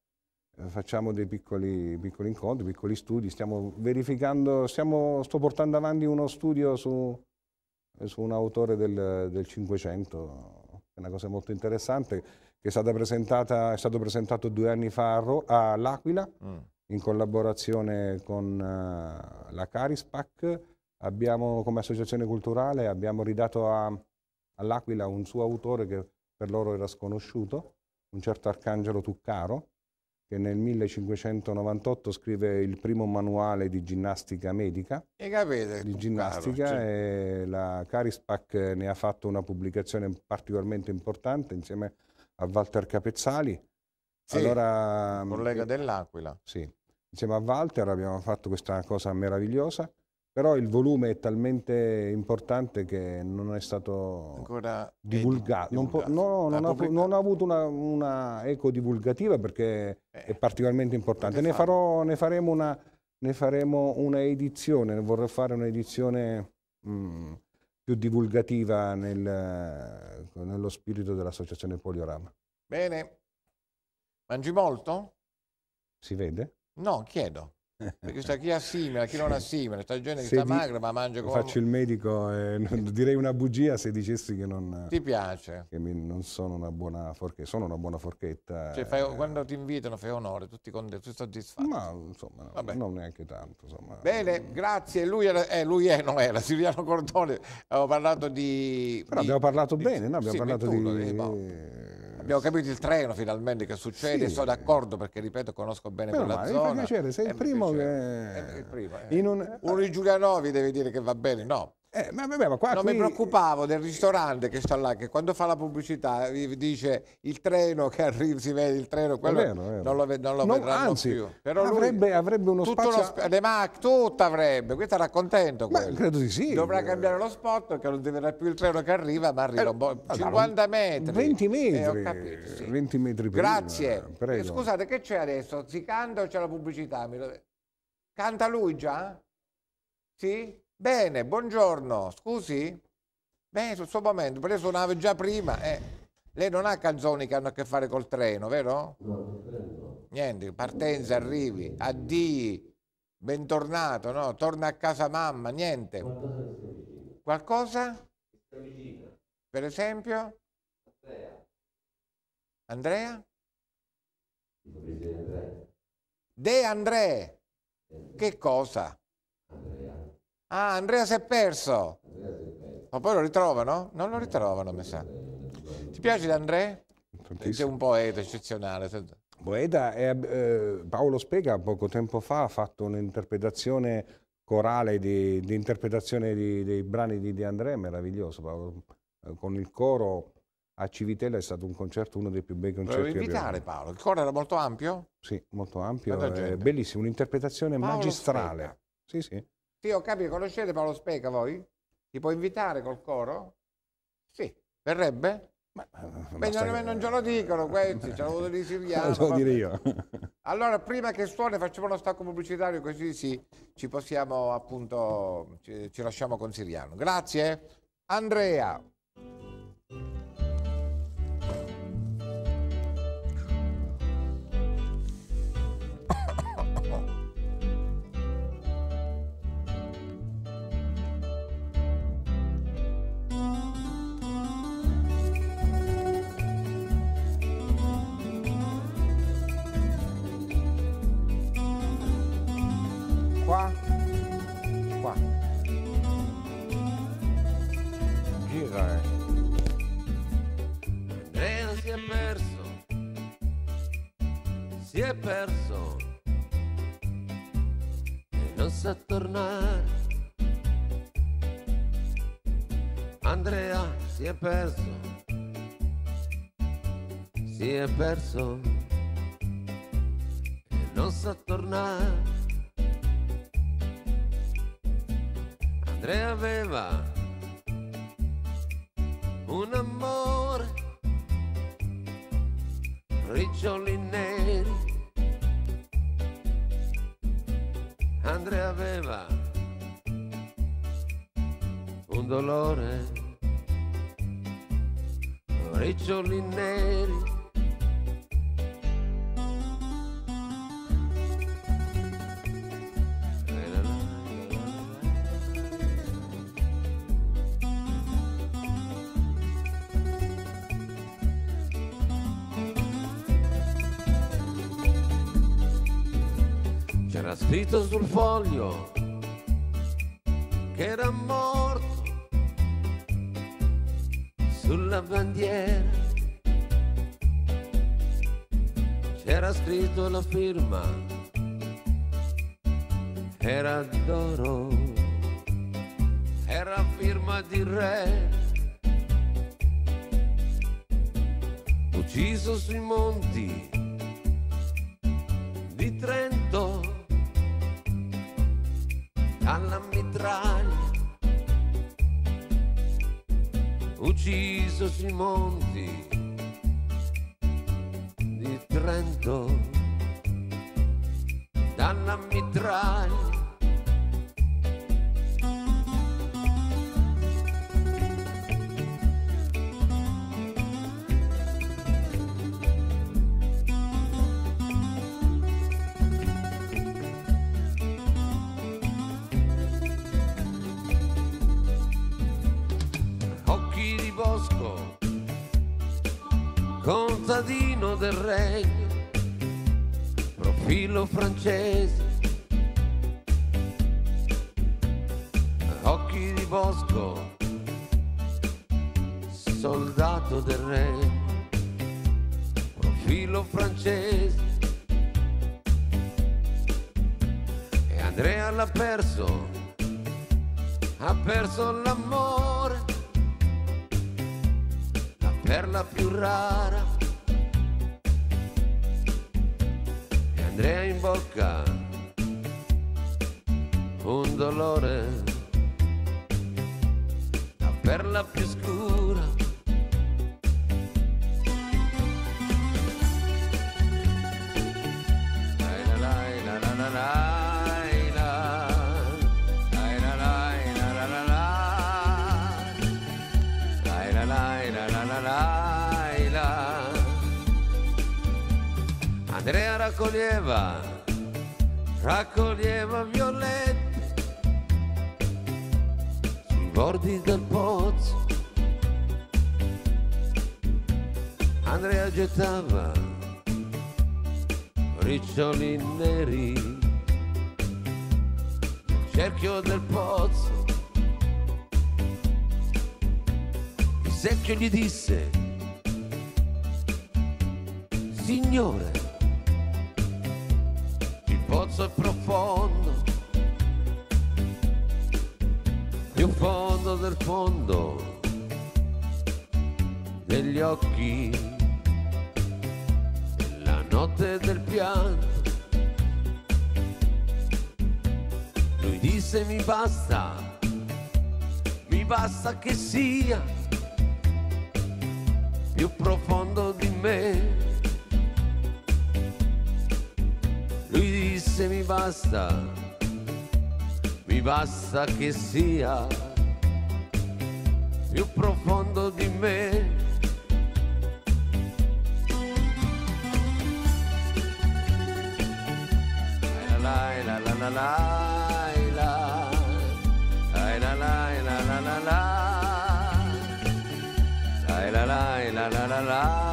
facciamo dei piccoli, piccoli incontri, piccoli studi, stiamo verificando, stiamo, sto portando avanti uno studio su, su un autore del, del 500, è una cosa molto interessante che è, è, stato presentato due anni fa all'Aquila mm. in collaborazione con uh, la Carispac. Abbiamo, come associazione culturale abbiamo ridato all'Aquila un suo autore che per loro era sconosciuto, un certo Arcangelo Tuccaro, che nel 1598 scrive il primo manuale di ginnastica medica. E capite? Di ginnastica caro, cioè... e la Carispac ne ha fatto una pubblicazione particolarmente importante insieme a a Walter Capezzali. Sì, allora, collega eh, dell'Aquila. Sì, insieme a Walter abbiamo fatto questa cosa meravigliosa, però il volume è talmente importante che non è stato Ancora divulgato. divulgato. Non, no, non, ha, non, ha, avuto una, una, eco divulgativa perché eh, è particolarmente importante. Ne, farò, ne, faremo una, ne faremo una edizione, vorrei fare un'edizione... Mm, più divulgativa nel, nello spirito dell'associazione Poliorama. Bene, mangi molto? Si vede? No, chiedo perché sta chi assimila, chi non assimila, sta gente che se sta di... magra ma mangia come... Faccio il medico e eh, non, direi una bugia se dicessi che non... Ti piace? Che mi, non sono una buona forchetta, sono una buona forchetta. Cioè fai, eh... quando ti invitano fai onore, tutti, con, tutti soddisfatti. Ma insomma, Vabbè. non neanche tanto. Insomma. Bene, grazie. Lui, era, eh, lui è, non era, Silviano Cordone, avevo parlato di... Però di, abbiamo parlato di, bene, no? abbiamo sì, parlato di... Tutto, eh, di boh abbiamo capito il treno finalmente che succede, sì. sono d'accordo perché ripeto conosco bene Però quella no, zona. Mi fa piacere, sei il primo piacere. che... Il primo, eh. un... Uri Giulianovi deve dire che va bene, no, eh, ma vabbè, ma qua, non qui... mi preoccupavo del ristorante che sta là, che quando fa la pubblicità eh, dice il treno che arriva, si vede il treno, quello vero, non lo, ve, non lo non, vedranno anzi, più. Però avrebbe, avrebbe uno spazio... Lo le ma tutto avrebbe, questo era contento. Ma, credo di sì. Dovrà cambiare lo spot, che non diverrà più il treno che arriva, ma arriva eh, un 50 metri. 20 eh, metri. Eh, capito, sì. 20 metri Grazie. Prima, scusate, che c'è adesso? Si canta o c'è la pubblicità? Canta lui già? Sì? Bene, buongiorno, scusi? Beh, sul suo momento, perché suonavo già prima. Eh. Lei non ha canzoni che hanno a che fare col treno, vero? No, Niente, partenza, arrivi, addii, bentornato, no? Torna a casa mamma, niente. Qualcosa? Per esempio? Andrea? De André? Che cosa? Ah, Andrea si è perso. Ma poi lo ritrovano? Non lo ritrovano, mi sa. Ti piace D'Andrea? Sei un poeta eccezionale. Boeda è, eh, Paolo Spega poco tempo fa ha fatto un'interpretazione corale di, di interpretazione di, dei brani di De André, meraviglioso, Paolo, eh, con il coro a Civitella è stato un concerto, uno dei più bei concerti. Volevo invitare Paolo, il coro era molto ampio? Sì, molto ampio, bellissimo, un'interpretazione magistrale. Spega. Sì, sì. Sì, ho capito, conoscete Paolo Speca voi? Ti può invitare col coro? Sì, verrebbe? Ma, eh, Beh, non, che... non, ce lo dicono questi, ce l'ho avuto di Siriano. Lo dire io. Allora, prima che suoni facciamo uno stacco pubblicitario così sì, ci possiamo appunto, ci, ci lasciamo con Siriano. Grazie. Andrea. si è perso e non sa tornare. Andrea si è perso, si è perso e non sa tornare. Andrea aveva un amore riccioli neri. Andrea aveva un dolore, riccioli neri. scritto sul foglio che era morto sulla bandiera c'era scritto la firma era d'oro era firma di re ucciso sui monti Jesus Monti forever. più fondo del fondo degli occhi, della notte del pianto. Lui disse mi basta, mi basta che sia più profondo di me. Lui disse mi basta mi basta che sia più profondo di me. La la la la la la la la la la la la la la la la la la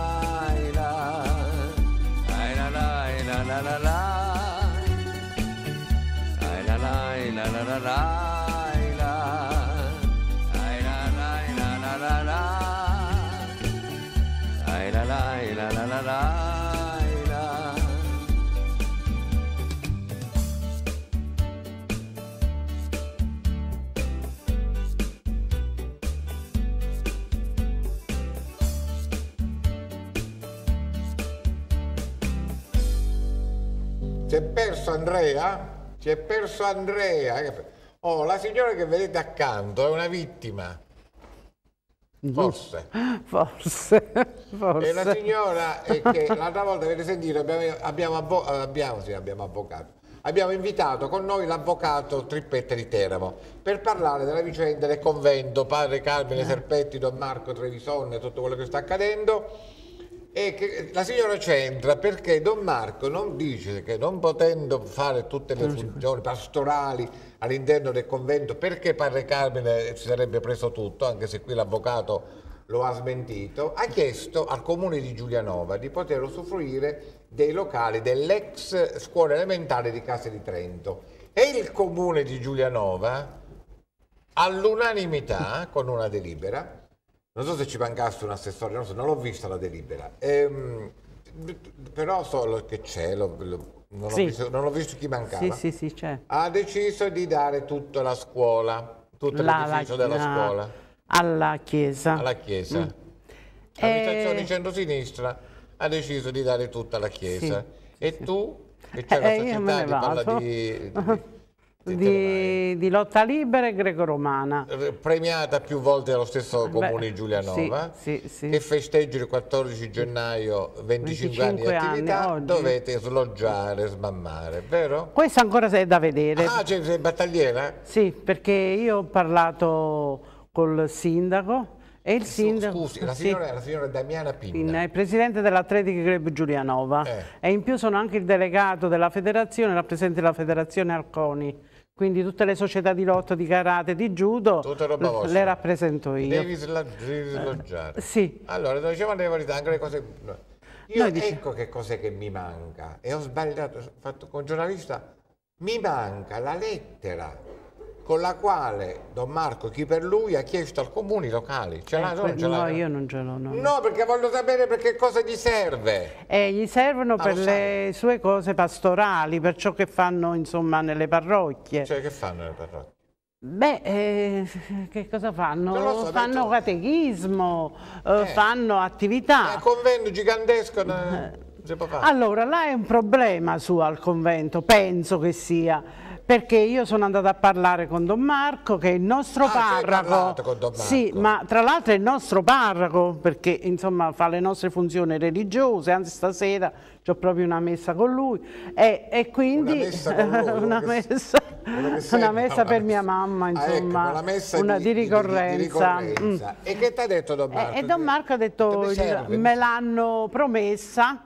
Andrea è perso Andrea. Eh, oh, la signora che vedete accanto è una vittima. Forse. Forse. Forse. E la signora è che l'altra volta avete sentito, abbiamo, abbiamo, abbiamo, abbiamo, sì, abbiamo avvocato. Abbiamo invitato con noi l'avvocato Trippetta di Teramo per parlare della vicenda del convento, padre Carmine eh. Serpetti, Don Marco Trevisonne, tutto quello che sta accadendo e che la signora c'entra perché Don Marco non dice che non potendo fare tutte le funzioni pastorali all'interno del convento, perché Padre Carmine si sarebbe preso tutto, anche se qui l'avvocato lo ha smentito, ha chiesto al comune di Giulianova di poter usufruire dei locali dell'ex scuola elementare di Casa di Trento. E il comune di Giulianova, all'unanimità, con una delibera, non so se ci mancasse un assessore, non, so, non l'ho vista la delibera, ehm, però so che c'è, non, sì. non, ho visto, chi mancava. Sì, sì, sì, ha deciso di dare tutta la scuola, tutto l'edificio della scuola. Alla chiesa. Alla chiesa. Mm. L'abitazione eh, e... centro-sinistra ha deciso di dare tutta la chiesa. Sì, e tu? Che c'è eh, la società di, di, di di, di, lotta libera e greco-romana. Eh, premiata più volte dallo stesso comune di Giulianova sì, sì, sì. e festeggia il 14 gennaio 25, 25 anni di attività, oggi. dovete sloggiare, smammare, vero? Questo ancora è da vedere. Ah, cioè sei battagliera? Sì, perché io ho parlato col sindaco e il sindaco... Scusi, la signora, sì. la signora Damiana Pinna. È il presidente dell'Atletic Club Giulianova eh. e in più sono anche il delegato della federazione, rappresenta la federazione Arconi quindi tutte le società di lotto, di karate, di judo le rappresento io. Devi sloggiare. Eh, sì. Allora, dicevano le verità, anche le cose... Io Noi ecco dice... che cos'è che mi manca. E ho sbagliato, ho fatto con giornalista, mi manca la lettera con la quale Don Marco, chi per lui, ha chiesto al comune i locali. Ce Eh, non ce no, io non ce l'ho. No. no. perché voglio sapere perché cosa gli serve. Eh, gli servono ah, per le sue cose pastorali, per ciò che fanno insomma nelle parrocchie. Cioè che fanno nelle parrocchie? Beh, eh, che cosa fanno? So, fanno detto... catechismo, eh, eh. fanno attività. È eh, un convento gigantesco. Da... Eh, allora, là è un problema su al convento, penso che sia perché io sono andata a parlare con Don Marco che è il nostro ah, parroco sì ma tra l'altro è il nostro parroco perché insomma fa le nostre funzioni religiose anzi stasera ho proprio una messa con lui e, e quindi una messa, una messa, per mia mamma insomma ah, ecco, una di, di ricorrenza, di, di, ricorrenza. Mm. e che ti ha detto Don eh, Marco? e, e Don Marco ha detto me l'hanno promessa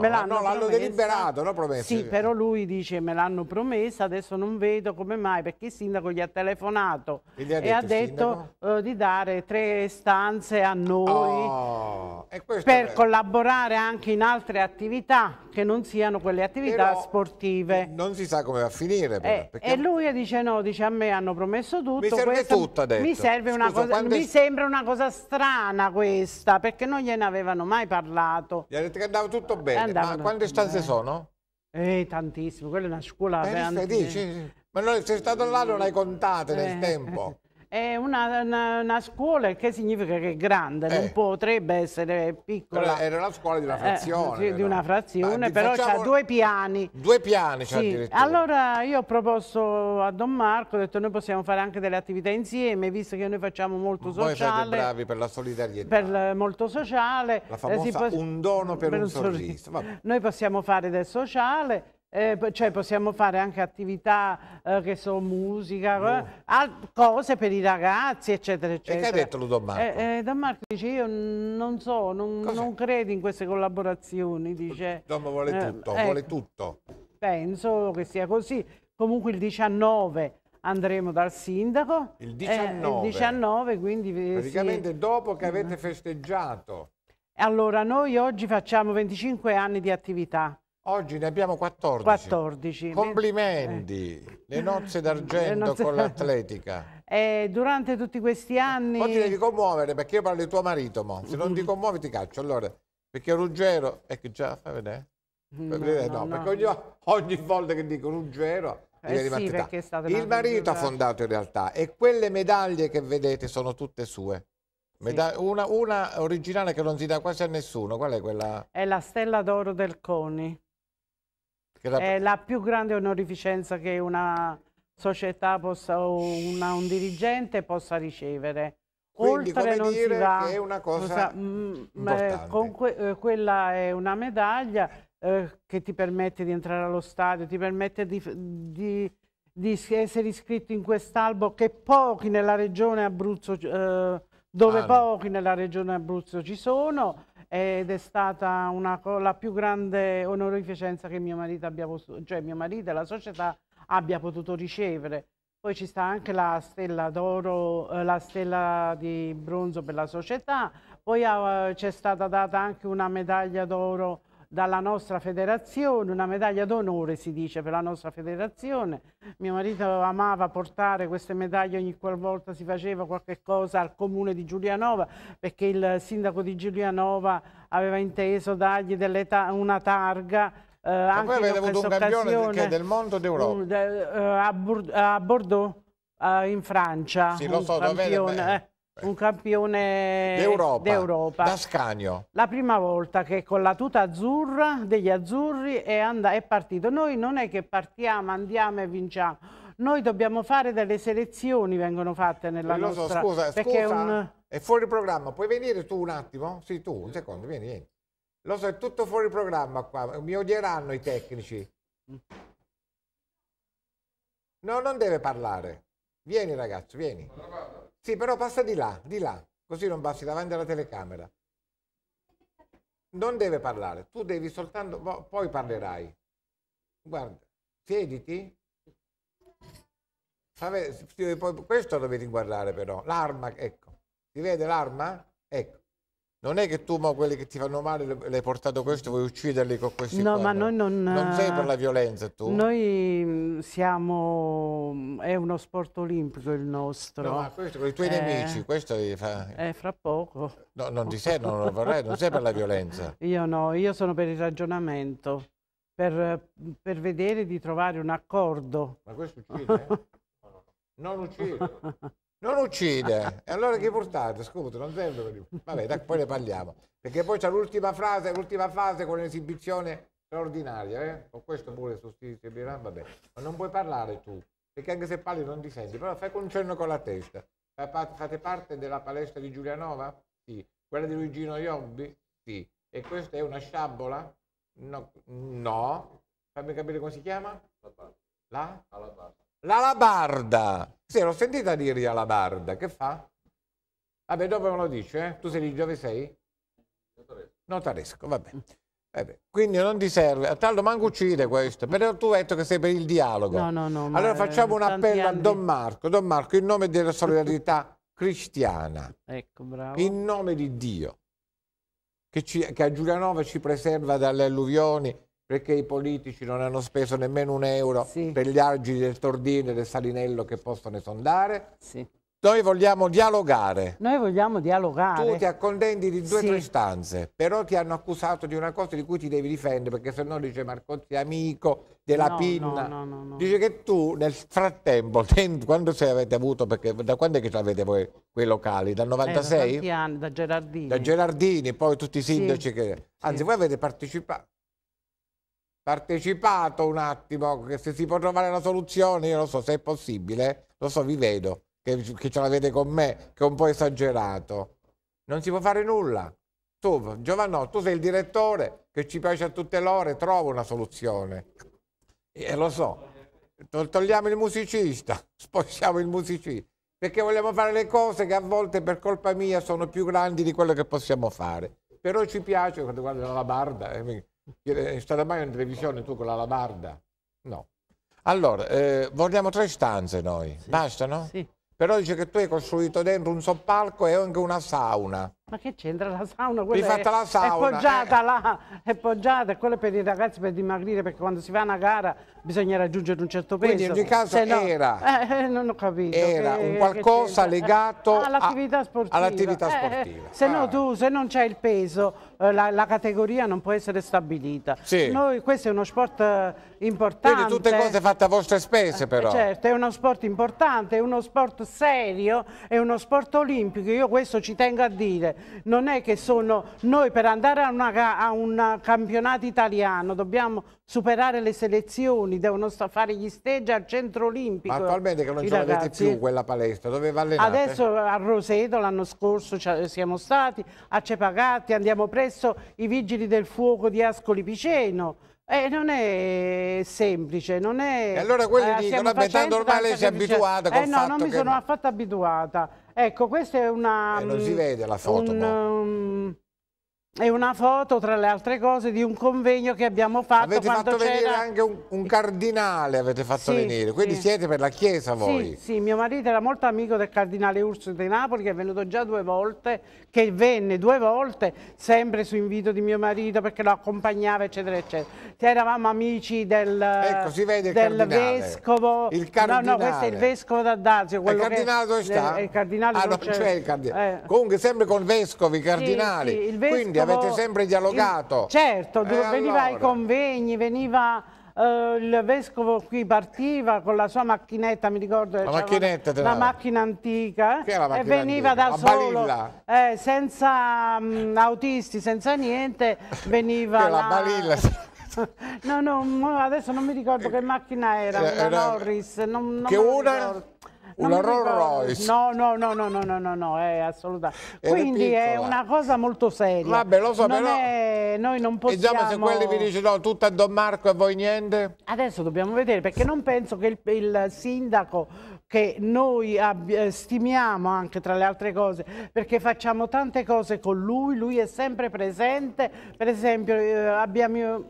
Me l'hanno no, l'hanno deliberato, no? promesso. Sì, però lui dice me l'hanno promessa, adesso non vedo come mai, perché il sindaco gli ha telefonato e, ha e detto, ha detto uh, di dare tre stanze a noi oh, per collaborare anche in altre attività che non siano quelle attività però sportive. Non si sa come va a finire. Però, eh, E lui dice no, dice a me hanno promesso tutto. Mi serve questo, tutto adesso. Mi, serve Scusa, una cosa, mi sembra una cosa strana questa, perché non gliene avevano mai parlato. Gli ha detto che andava tutto bene, andava ma quante stanze bene. sono? Eh, tantissimo, quella è una scuola... Eh, dici, ma non, sei stato là non hai contate nel eh. tempo. è una, una, una scuola che significa che è grande, eh. non potrebbe essere piccola. Però era una scuola di una eh, frazione. Eh, sì, di una ah, frazione, no? però ha due piani. Due piani sì. Allora io ho proposto a Don Marco, ho detto noi possiamo fare anche delle attività insieme, visto che noi facciamo molto sociale. Voi siete bravi per la solidarietà. Per molto sociale. La eh, famosa un dono per, per un, un sorriso. sorriso. Noi possiamo fare del sociale eh, cioè possiamo fare anche attività eh, che so, musica, no. Boh. Eh, cose per i ragazzi, eccetera, eccetera. E che ha detto Don Marco? Eh, eh, Don Marco dice io non so, non, non credo in queste collaborazioni, dice. Don vuole eh, tutto, ecco, vuole tutto. Penso che sia così. Comunque il 19 andremo dal sindaco. Il 19? il 19, quindi... Praticamente sì. dopo che avete mm. festeggiato. Allora, noi oggi facciamo 25 anni di attività. Oggi ne abbiamo 14. 14. Complimenti, eh. le nozze d'argento nozze... con l'atletica. Eh, durante tutti questi anni... Poi ti devi commuovere perché io parlo di tuo marito, mo. se non ti mm. commuovi ti caccio. Allora, perché Ruggero... Ecco già, fai vedere. No, vedere, no, no, no. perché ogni, ogni, volta che dico Ruggero... Eh sì, Il marito ha fondato in realtà e quelle medaglie che vedete sono tutte sue. Meda una, una, originale che non si dà quasi a nessuno, qual è quella? È la stella d'oro del CONI. È la più grande onorificenza che una società possa, o una, un dirigente possa ricevere. Quindi, Oltre non dire si va, che è una cosa, cosa mh, mm, mm, con que, eh, quella è una medaglia eh, che ti permette di entrare allo stadio, ti permette di, di, di essere iscritto in quest'albo che pochi nella regione Abruzzo, eh, dove ah, pochi nella regione Abruzzo ci sono, ed è stata una, la più grande onorificenza che mio marito abbia potuto, cioè mio marito e la società abbia potuto ricevere. Poi ci sta anche la stella d'oro, eh, la stella di bronzo per la società, poi ah, ci è stata data anche una medaglia d'oro dalla nostra federazione, una medaglia d'onore si dice per la nostra federazione. Mio marito amava portare queste medaglie ogni qualvolta si faceva qualche cosa al comune di Giulianova perché il sindaco di Giulianova aveva inteso dargli ta una targa eh, Ma poi avete avuto un campione del mondo d'Europa uh, a, Bordeaux uh, in Francia sì, lo so, campione, un campione d'Europa, d'Europa. D'Ascanio. La prima volta che con la tuta azzurra degli azzurri è, and- è partito. Noi non è che partiamo, andiamo e vinciamo. Noi dobbiamo fare delle selezioni, vengono fatte nella Lo so, nostra... scusa, perché scusa, è, un... è fuori programma. Puoi venire tu un attimo? Sì, tu, un secondo, vieni, vieni. Lo so, è tutto fuori programma qua. Mi odieranno i tecnici. No, non deve parlare. Vieni ragazzo, vieni. Sì, però passa di là, di là, così non passi davanti alla telecamera. Non deve parlare, tu devi soltanto, boh, poi parlerai. Guarda, siediti. Questo dovete guardare però, l'arma, ecco. Si vede l'arma? Ecco. Non è che tu, ma quelli che ti fanno male, le hai portato questo, vuoi ucciderli con questi No, qua, ma no? noi non... Non sei eh, per la violenza, tu? Noi mm, siamo... Mm, è uno sport olimpico il nostro. No, ma questo, con i tuoi eh... nemici, questo gli fa... Eh, fra poco. No, non ti sei, non lo vorrei, non sei per la violenza. Io no, io sono per il ragionamento, per, per vedere di trovare un accordo. Ma questo uccide, eh? Non uccide. Non uccide. E allora che portate? Scusa, non serve per... Vabbè, da, poi ne parliamo. Perché poi c'è l'ultima frase, l'ultima fase con l'esibizione straordinaria, eh? Con questo pure sostituirà, vabbè. Ma non puoi parlare tu, perché anche se parli non ti senti, però fai un cenno con la testa. Fate parte della palestra di Giulianova? Sì. Quella di Luigino Iobbi? Sì. E questa è una sciabola? No. no. Fammi capire come si chiama? La? La? La barra. L'alabarda. Sì, l'ho sentita dire alabarda. Che fa? Vabbè, dopo me lo dice. Eh? Tu sei di dove sei? Notaresco. Notaresco, va bene. Eh quindi non ti serve, tanto manco uccide questo, però tu hai detto che sei per il dialogo. No, no, no. Allora eh, facciamo un appello anni. a Don Marco. Don Marco, in nome della solidarietà cristiana, ecco, bravo. in nome di Dio, che, ci, che a Giulianova ci preserva dalle alluvioni, perché i politici non hanno speso nemmeno un euro sì. per gli argini del Tordino e del Salinello che possono esondare. Sì. Noi vogliamo dialogare. Noi vogliamo dialogare. Tu ti accontenti di due o sì. tre istanze, però ti hanno accusato di una cosa di cui ti devi difendere, perché se no dice Marcozzi amico della no, pinna. No, no, no, Dice che tu nel frattempo, quando sei avete avuto, perché da quando è che avete voi quei locali? Dal 96? Eh, da anni, da Gerardini. Da Gerardini, poi tutti i sindaci sì. che... Anzi, sì. voi avete partecipato partecipato un attimo, che se si può trovare una soluzione, io lo so se è possibile, lo so, vi vedo, che, che ce l'avete con me, che è un po' esagerato. Non si può fare nulla. Tu, Giovanno, tu sei il direttore che ci piace a tutte le ore, trova una soluzione. E lo so, togliamo il musicista, spostiamo il musicista, perché vogliamo fare le cose che a volte per colpa mia sono più grandi di quello che possiamo fare. Però ci piace, quando guardo la barba, eh, è eh, stata mai in televisione tu con la labarda? No. Allora, eh, vogliamo tre stanze noi, sì. bastano? Sì. Però dice che tu hai costruito dentro un soppalco e anche una sauna. Ma che c'entra la sauna? Quella Rifatta è, la sauna. È poggiata eh. là, è poggiata, quello per i ragazzi per dimagrire, perché quando si va a una gara bisogna raggiungere un certo peso. Quindi in ogni caso Se era. No, eh, eh, non ho capito. Era che, un qualcosa legato eh, all'attività sportiva. All'attività eh, eh, sportiva. se, ah. no tu, se non c'è il peso, la, la, categoria non può essere stabilita. Sì. Noi, questo è uno sport importante. Quindi tutte cose fatte a vostre spese però. certo, è uno sport importante, è uno sport serio, è uno sport olimpico, io questo ci tengo a dire non è che sono noi per andare a, una, a un campionato italiano dobbiamo superare le selezioni, devono fare gli stage al centro olimpico. Ma attualmente che non ci avete più quella palestra, dove va allenate? Adesso a Roseto l'anno scorso siamo stati, a Cepagatti, andiamo presso i vigili del fuoco di Ascoli Piceno, eh, non è semplice, non è... E allora quelli eh, dicono, beh, tanto ormai lei si è abituata col eh, no, non mi sono affatto abituata. Ecco, questa è una... Eh, non si mm, vede la foto, un, no? um, è una foto tra le altre cose di un convegno che abbiamo fatto avete fatto venire anche un, un, cardinale avete fatto sì, venire quindi sì. siete per la chiesa voi sì, sì, mio marito era molto amico del cardinale Urso di Napoli che è venuto già due volte che venne due volte sempre su invito di mio marito perché lo accompagnava eccetera eccetera eravamo amici del, ecco, si vede del vescovo il cardinale no no questo è il vescovo da Dazio il cardinale dove sta? il cardinale ah, non c'è il cardinale eh. comunque sempre con vescovi cardinali sì, il vescovo quindi Vescovo... avete sempre dialogato. Certo, eh, veniva allora. ai convegni, veniva... Uh, il vescovo qui partiva con la sua macchinetta, mi ricordo la, macchinetta una, la macchina antica eh, la macchina e veniva antica? da solo, eh, senza um, autisti, senza niente, veniva la... la balilla. no, no, adesso non mi ricordo eh, che macchina era, era una Norris, non, non che una... Ricordo una Rolls Royce. No, no, no, no, no, no, no, no, è assolutamente. Quindi è una cosa molto seria. Vabbè, lo so, non però... È... Noi non possiamo... Diciamo se quelli vi dicono tutto a Don Marco e voi niente? Adesso dobbiamo vedere, perché non penso che il, il sindaco che noi eh, stimiamo anche tra le altre cose perché facciamo tante cose con lui, lui è sempre presente, per esempio eh, abbiamo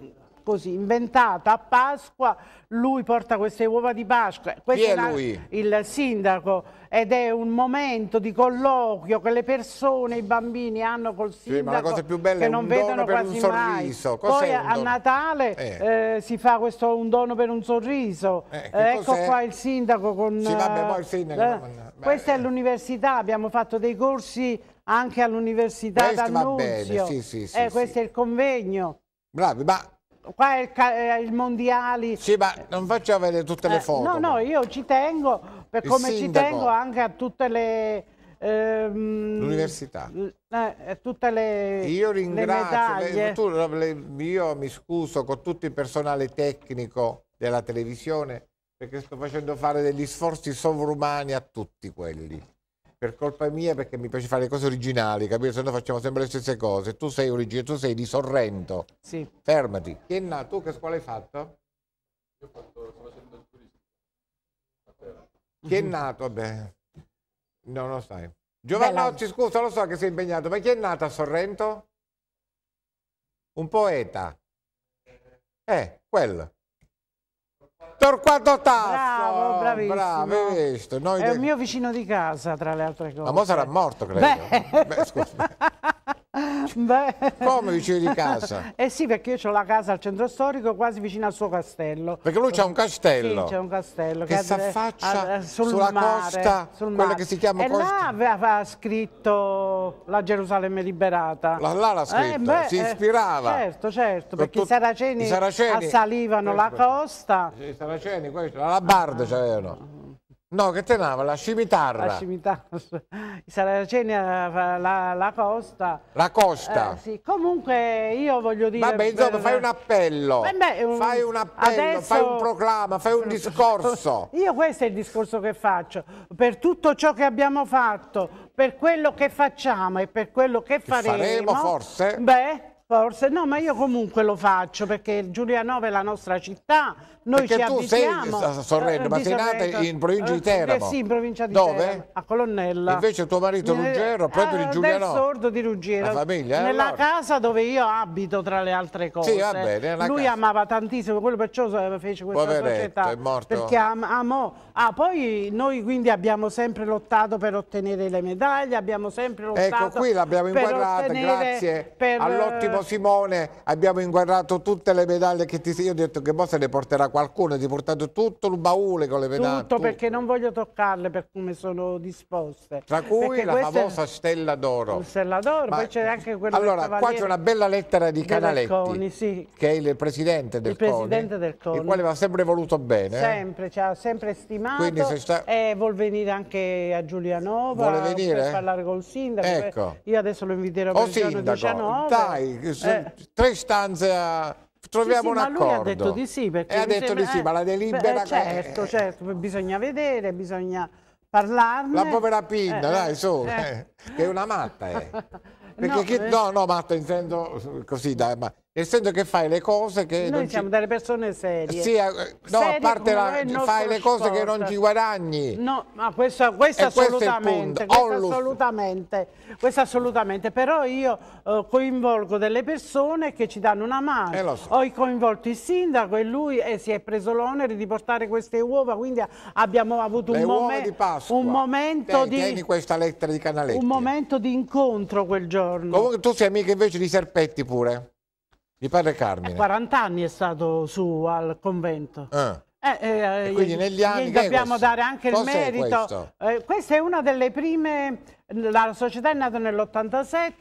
così, inventata a Pasqua, lui porta queste uova di Pasqua. Questo Chi è una, lui? Il sindaco ed è un momento di colloquio che le persone, i bambini hanno col sindaco sì, la cosa più bella che non vedono quasi mai. Poi a Natale eh. Eh, si fa questo un dono per un sorriso. Eh, eh ecco qua il sindaco con... Sì, vabbè, il eh, sindaco... Con, eh, questa è l'università, abbiamo fatto dei corsi anche all'università d'Annunzio. Sì, sì, sì, questo è il convegno. Bravi, ma qua è il, eh, il mondiali. Sì, ma non faccio avere tutte le eh, foto. no, no, io ci tengo, per come sindaco. ci tengo anche a tutte le... Ehm, L'università. Eh, tutte le Io ringrazio, le le, tu, io mi scuso con tutto il personale tecnico della televisione perché sto facendo fare degli sforzi sovrumani a tutti quelli per colpa mia perché mi piace fare le cose originali, capito? Se no facciamo sempre le stesse cose. Tu sei origine, tu sei di Sorrento. Sì. Fermati. Chi è nato? Tu che scuola hai fatto? Io ho fatto sono sempre il turismo. Mhm. Chi è nato? Vabbè. No, non lo sai. Giovanotti, scusa, lo so che sei impegnato, ma chi è nato a Sorrento? Un poeta. Eh, quello. Torquato Tasso. Bravo, bravissimo. Bravo, visto? Noi è del... il mio vicino di casa, tra le altre cose. Ma mo sarà morto, credo. Beh. Beh, scusa. Beh. Come vicino di casa? eh sì, perché io ho la casa al centro storico, quasi vicino al suo castello. Perché lui c'ha un castello. Sì, c'è un castello. Che, che si affaccia eh, sul sulla mare, costa, sul quella che si chiama e costa. là aveva scritto la Gerusalemme liberata. Là, l'ha eh, scritto, eh, beh, si eh, ispirava. Certo, certo, per perché i saraceni, i saraceni assalivano questo, la costa. I saraceni, questo, la barda ah. c'avevano. No, che tenava la scimitarra. La scimitarra. I saraceni la, la costa. La costa. Eh, sì. Comunque io voglio dire... Vabbè, insomma, per... fai un appello. Beh, beh, un... Fai un appello, Adesso... fai un proclama, fai un discorso. Io questo è il discorso che faccio. Per tutto ciò che abbiamo fatto, per quello che facciamo e per quello che, che faremo... Faremo forse? Beh, Forse no, ma io comunque lo faccio perché Giulianova è la nostra città, noi perché ci tu abitiamo. Sei a Sorrento, eh, ma sei nata in provincia di eh, Teramo. Eh sì, in provincia di Dove? Teramo, a Colonnella. Invece tuo marito Ruggero, proprio eh, di Giulianova. Del sordo di Ruggero. La famiglia, eh, Nella allora. casa dove io abito tra le altre cose. Sì, va bene, Lui casa. amava tantissimo, quello perciò fece questa Poveretto, società. è morto. Perché am amò. Ah, poi noi quindi abbiamo sempre lottato per ottenere le medaglie, abbiamo sempre ecco, lottato Ecco, qui l'abbiamo inquadrata, grazie all'ottimo Abbiamo Simone, abbiamo inguarrato tutte le medaglie che ti sei. Io ho detto che poi se ne porterà qualcuno, ti ho portato tutto il baule con le medaglie. Tutto, tutto, perché non voglio toccarle per come sono disposte. Tra cui perché la famosa è... Stella d'Oro. Stella d'Oro, poi c'è anche quella Allora, qua c'è una bella lettera di Canaletti, Coni, sì. che è il presidente del il presidente Coni, del Coni. il quale va sempre voluto bene. Eh. Sempre, eh? ci ha sempre stimato. Quindi se sta... E vuol venire anche a Giulianova. Vuole venire? Per parlare col sindaco. Ecco. Io adesso lo inviterò oh, per il giorno sindaco, 19. Dai, che sono eh. tre stanze a... Troviamo sì, sì, un accordo. lui ha detto di sì. Perché e ha detto sembra... di sì, ma la eh, eh, delibera... Beh, certo, eh. certo, bisogna vedere, bisogna parlarne. La povera Pinda, eh, dai, su, eh. che è una matta, eh. Perché no, chi... no, no, matta intendo così, dai, ma nel senso che fai le cose che... Noi siamo ci... delle persone serie. Sì, eh, no, a parte la, fai le cose sport. che non ci guadagni. No, ma questo, questo, assolutamente, questo assolutamente, questo assolutamente. Però io eh, coinvolgo delle persone che ci danno una mano. Eh, so. Ho coinvolto il sindaco e lui eh, si è preso l'onere di portare queste uova, quindi abbiamo avuto un, momen un, momento Tieni di... questa lettera di Canaletti. Un momento di incontro quel giorno. Comunque tu sei amica invece di Serpetti pure. Mi pare Carmine. 40 anni è stato su al convento. Ah. Eh, eh, eh, quindi negli anni dobbiamo dare anche il merito. Questo? Eh, questa è una delle prime, la società è nata nell'87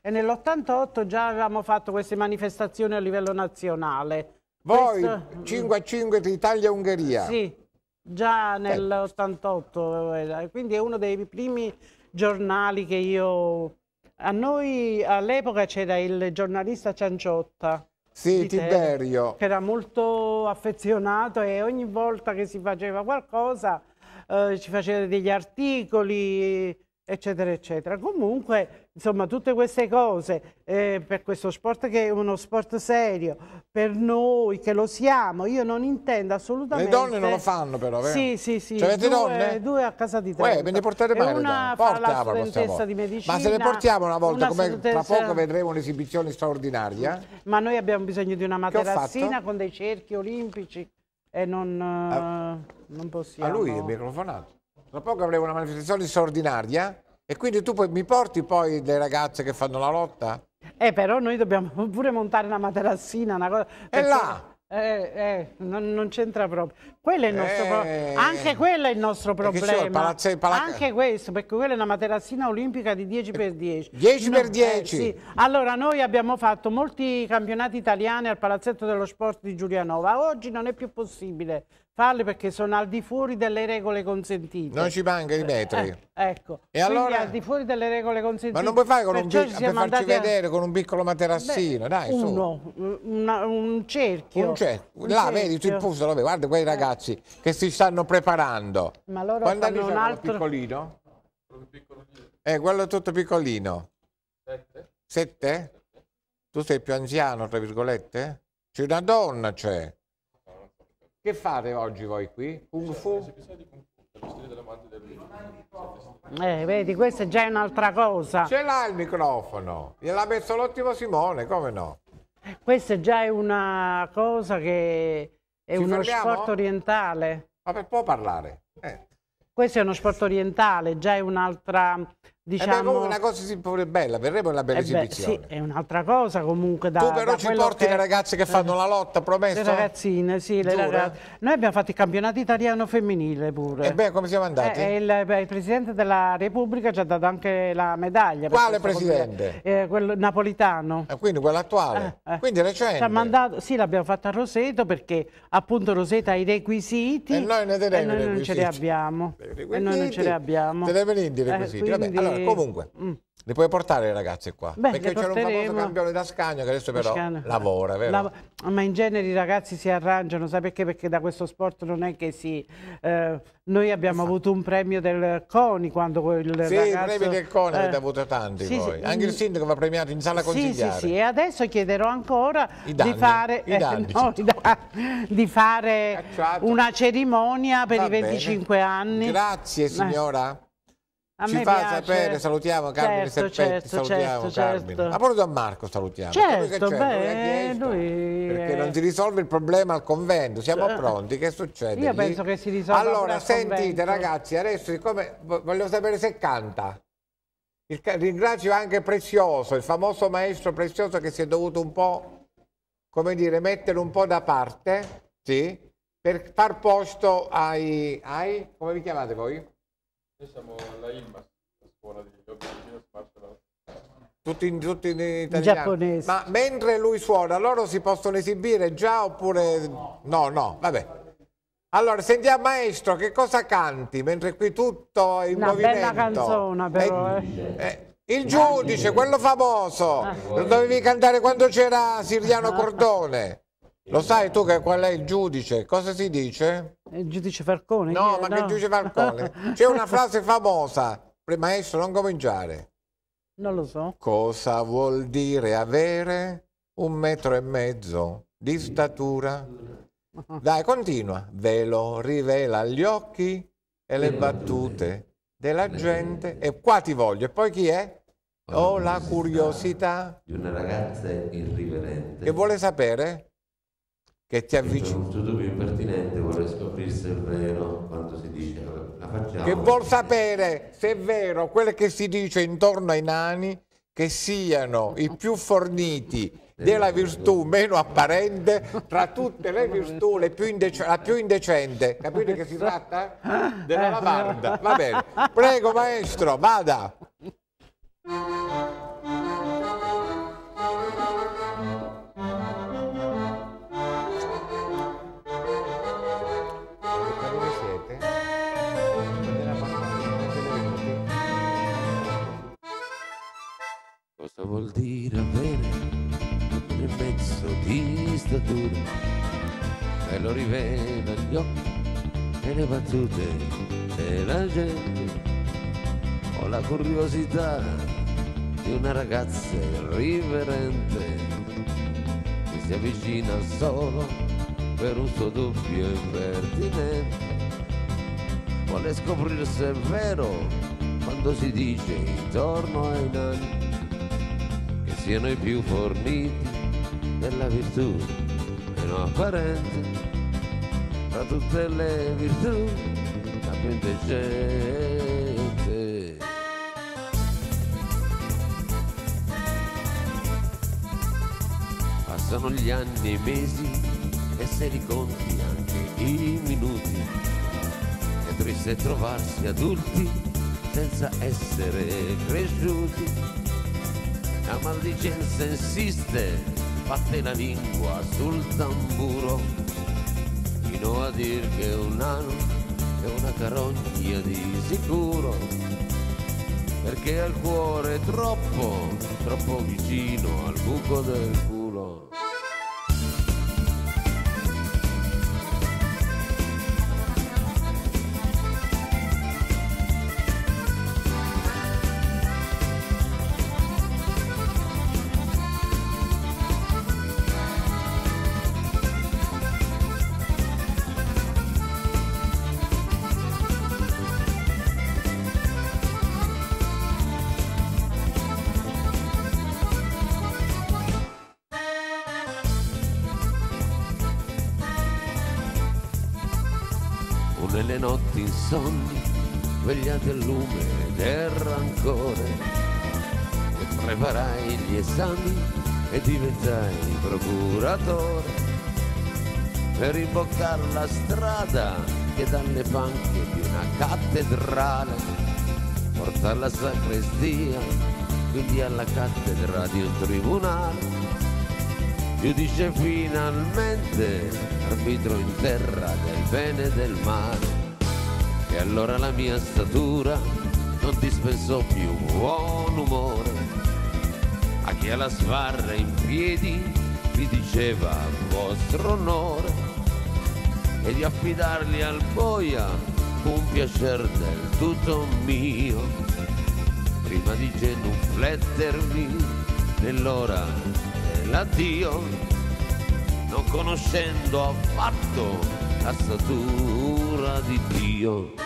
e nell'88 già avevamo fatto queste manifestazioni a livello nazionale. Voi questo... 5 a 5 di Italia-Ungheria? Sì, già eh. nell'88, eh, quindi è uno dei primi giornali che io a noi all'epoca c'era il giornalista Cianciotta. Sì, Tiberio. Te, che era molto affezionato e ogni volta che si faceva qualcosa eh, ci faceva degli articoli, eccetera, eccetera. Comunque Insomma, tutte queste cose eh, per questo sport che è uno sport serio, per noi che lo siamo, io non intendo assolutamente... Le donne non lo fanno però, vero? Sì, sì, sì. Cioè, avete due, donne? Due a casa di Trento. Uè, ve ne portate mai una Porta, la studentessa di medicina. Ma se ne portiamo una volta, come tra poco vedremo un'esibizione straordinaria. Ma noi abbiamo bisogno di una materassina con dei cerchi olimpici e non, eh, ah, non possiamo... A lui è microfonato. Tra poco avremo una manifestazione straordinaria e quindi tu poi, mi porti poi le ragazze che fanno la lotta? Eh, però noi dobbiamo pure montare una materassina, una cosa... E là! Eh, eh, non, non c'entra proprio. Quello è il nostro eh, pro... Anche quello è il nostro problema. Palazze, palac... Anche questo, perché quella è una materassina olimpica di 10x10. 10x10? Eh, eh, sì. Allora, noi abbiamo fatto molti campionati italiani al Palazzetto dello Sport di Giulianova. Oggi non è più possibile farli perché sono al di fuori delle regole consentite. Non ci manca i metri. Eh, eh, ecco. E Quindi allora... al di fuori delle regole consentite. Ma non puoi fare con un piccolo, per farci vedere a... con un piccolo materassino, Beh, dai, uno, Una, un cerchio. Un cerchio. Un Là, cerchio. vedi, tu il pulso, guarda quei eh. ragazzi che si stanno preparando. Ma loro Quando fanno un altro... piccolino? Eh, quello tutto piccolino. Sette? Sette? Tu sei più anziano, tra virgolette? C'è una donna, c'è. Che fate oggi voi qui? Kung Fu? Eh, vedi, questa è già un'altra cosa. Ce l'ha il microfono, gliel'ha messo l'ottimo Simone, come no? Questa è già una cosa che è Ci uno fermiamo? sport orientale. Ma per, può parlare? Eh. Questo è uno sport orientale, già è un'altra eh diciamo... È una cosa sempre bella, verremo una bella eh beh, esibizione. Sì, è un'altra cosa comunque da Tu però da ci porti che... le ragazze che fanno eh. la lotta, promesso? Le ragazzine, sì, le ragazze. Eh. Noi abbiamo fatto il campionato italiano femminile pure. E beh, come siamo andati? Eh, il, il, Presidente della Repubblica ci ha dato anche la medaglia. Quale Presidente? Eh, quello napolitano. Eh, quindi quello attuale? Quindi recente? ha mandato, sì, l'abbiamo fatta a Roseto perché appunto Roseto ha i requisiti. E noi ne e noi non ce li abbiamo. E noi non ce li abbiamo. Te ne venite i requisiti, eh, quindi... vabbè. Allora, male. Eh, Comunque, mm. le puoi portare le ragazze qua? Beh, Perché c'era un famoso campione da scagno che adesso però Scano. lavora, vero? Lav ma in genere i ragazzi si arrangiano, sai perché? Perché da questo sport non è che si... Eh, noi abbiamo esatto. avuto un premio del CONI quando quel sì, ragazzo... Sì, il premio del CONI eh, avete avuto tanti sì, voi. Sì, Anche il sindaco va premiato in sala consigliare. Sì, sì, sì. E adesso chiederò ancora danni, di fare... Eh, no, di fare una cerimonia per va i 25 bene. anni. Grazie eh. signora. A Ci fa piace. sapere, salutiamo Carmine certo, Serpetti, certo, certo salutiamo certo, Carmine. Certo. A proposito a Marco salutiamo. Certo, beh, eh, lui... Perché non si risolve il problema al convento, siamo cioè, pronti, che succede? Io lì? penso che si risolva Allora, sentite convento. ragazzi, adesso siccome voglio sapere se canta. Il, ringrazio anche Prezioso, il famoso maestro Prezioso che si è dovuto un po', come dire, mettere un po' da parte, sì, per far posto ai... ai come vi chiamate voi? Noi siamo alla ILMAS, la scuola di Obbiettivo Martial Arts. Tutti, tutti in italiano. In Giapponese. Ma mentre lui suona, loro si possono esibire già oppure... No, no, vabbè. Allora, sentiamo maestro, che cosa canti? Mentre qui tutto è in una movimento. Una bella canzone però. Eh, eh, eh. Il giudice, quello famoso, ah. lo dovevi cantare quando c'era Siriano Cordone. Lo sai tu che qual è il giudice? Cosa si dice? Il giudice Falcone? No, ma no. che giudice Falcone? C'è una frase famosa. Maestro, non cominciare. Non lo so. Cosa vuol dire avere un metro e mezzo di statura? Dai, continua. Ve lo rivela gli occhi e le battute della gente. E qua ti voglio. E poi chi è? Ho oh, la curiosità di una ragazza irriverente che vuole sapere che ti avvicina. Un tutubo impertinente vuole scoprire se è vero quanto si dice, la facciamo. Che vuol sapere se è vero quello che si dice intorno ai nani, che siano i più forniti della virtù meno apparente tra tutte le virtù le più la più indecente capite che si tratta? della lavanda va bene prego maestro vada Questo vuol dire avere un mezzo di statura e lo rivela gli occhi e le battute della gente. Ho la curiosità di una ragazza irriverente che si avvicina solo per un suo dubbio impertinente. Vuole scoprire se è vero quando si dice intorno ai nani siano i più forniti della virtù, meno apparente, tra tutte le virtù, la più indecente. Passano gli anni e i mesi e se li conti anche i minuti, è triste trovarsi adulti senza essere cresciuti la maldicenza insiste, batte la lingua sul tamburo, fino a dir che un nano è una carogna di sicuro, perché ha il cuore troppo, troppo vicino al buco del cuore. del lume e del rancore e preparai gli esami e diventai procuratore per imboccare la strada che dalle panche di una cattedrale porta alla sacrestia quindi alla cattedra di un tribunale giudice finalmente arbitro in terra del bene e del male e allora la mia statura non dispensò più buon umore. A chi alla sbarra in piedi vi diceva vostro onore e di affidarli al boia un piacer del tutto mio. Prima di genuflettermi nell'ora dell'addio, non conoscendo affatto la statura di Dio.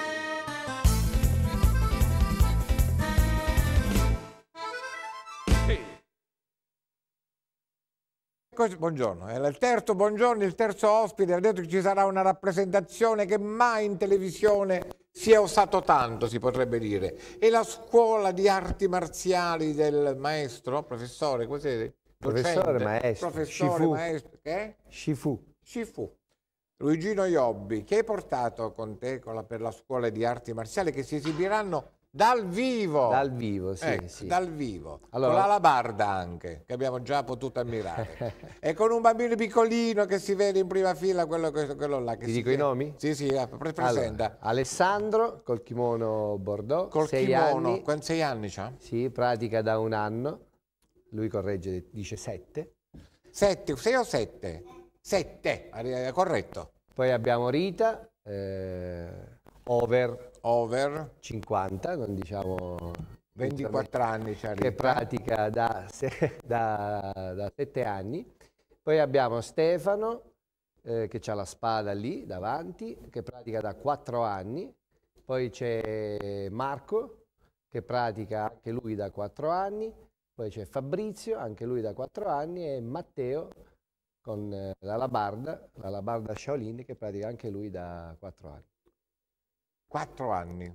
questo, buongiorno, è il terzo buongiorno, il terzo ospite, ha detto che ci sarà una rappresentazione che mai in televisione si è osato tanto, si potrebbe dire. E la scuola di arti marziali del maestro, professore, cos'è? Professore, maestro. Professore, Shifu. maestro, che? Shifu. Shifu. Luigino Iobbi, che hai portato con te con la, per la scuola di arti marziali che si esibiranno dal vivo. Dal vivo, sì. Ecco, sì. Dal vivo. Allora... Con l'alabarda anche, che abbiamo già potuto ammirare. e con un bambino piccolino che si vede in prima fila, quello, quello là. Che Ti dico chiede. i nomi? Sì, sì, ah, pre presenta. Allora, Alessandro, col kimono Bordeaux. Col sei kimono, con sei anni c'ha? Sì, pratica da un anno. Lui corregge, dice sette. Sette, sei o sette? Sette, corretto. Poi abbiamo Rita, eh, over over 50, non diciamo 24 anni ci Che pratica da, da, da 7 anni. Poi abbiamo Stefano eh, che ha la spada lì davanti, che pratica da 4 anni. Poi c'è Marco che pratica anche lui da 4 anni. Poi c'è Fabrizio, anche lui da 4 anni. E Matteo con eh, la labarda, la labarda Shaolin che pratica anche lui da 4 anni. Quattro anni.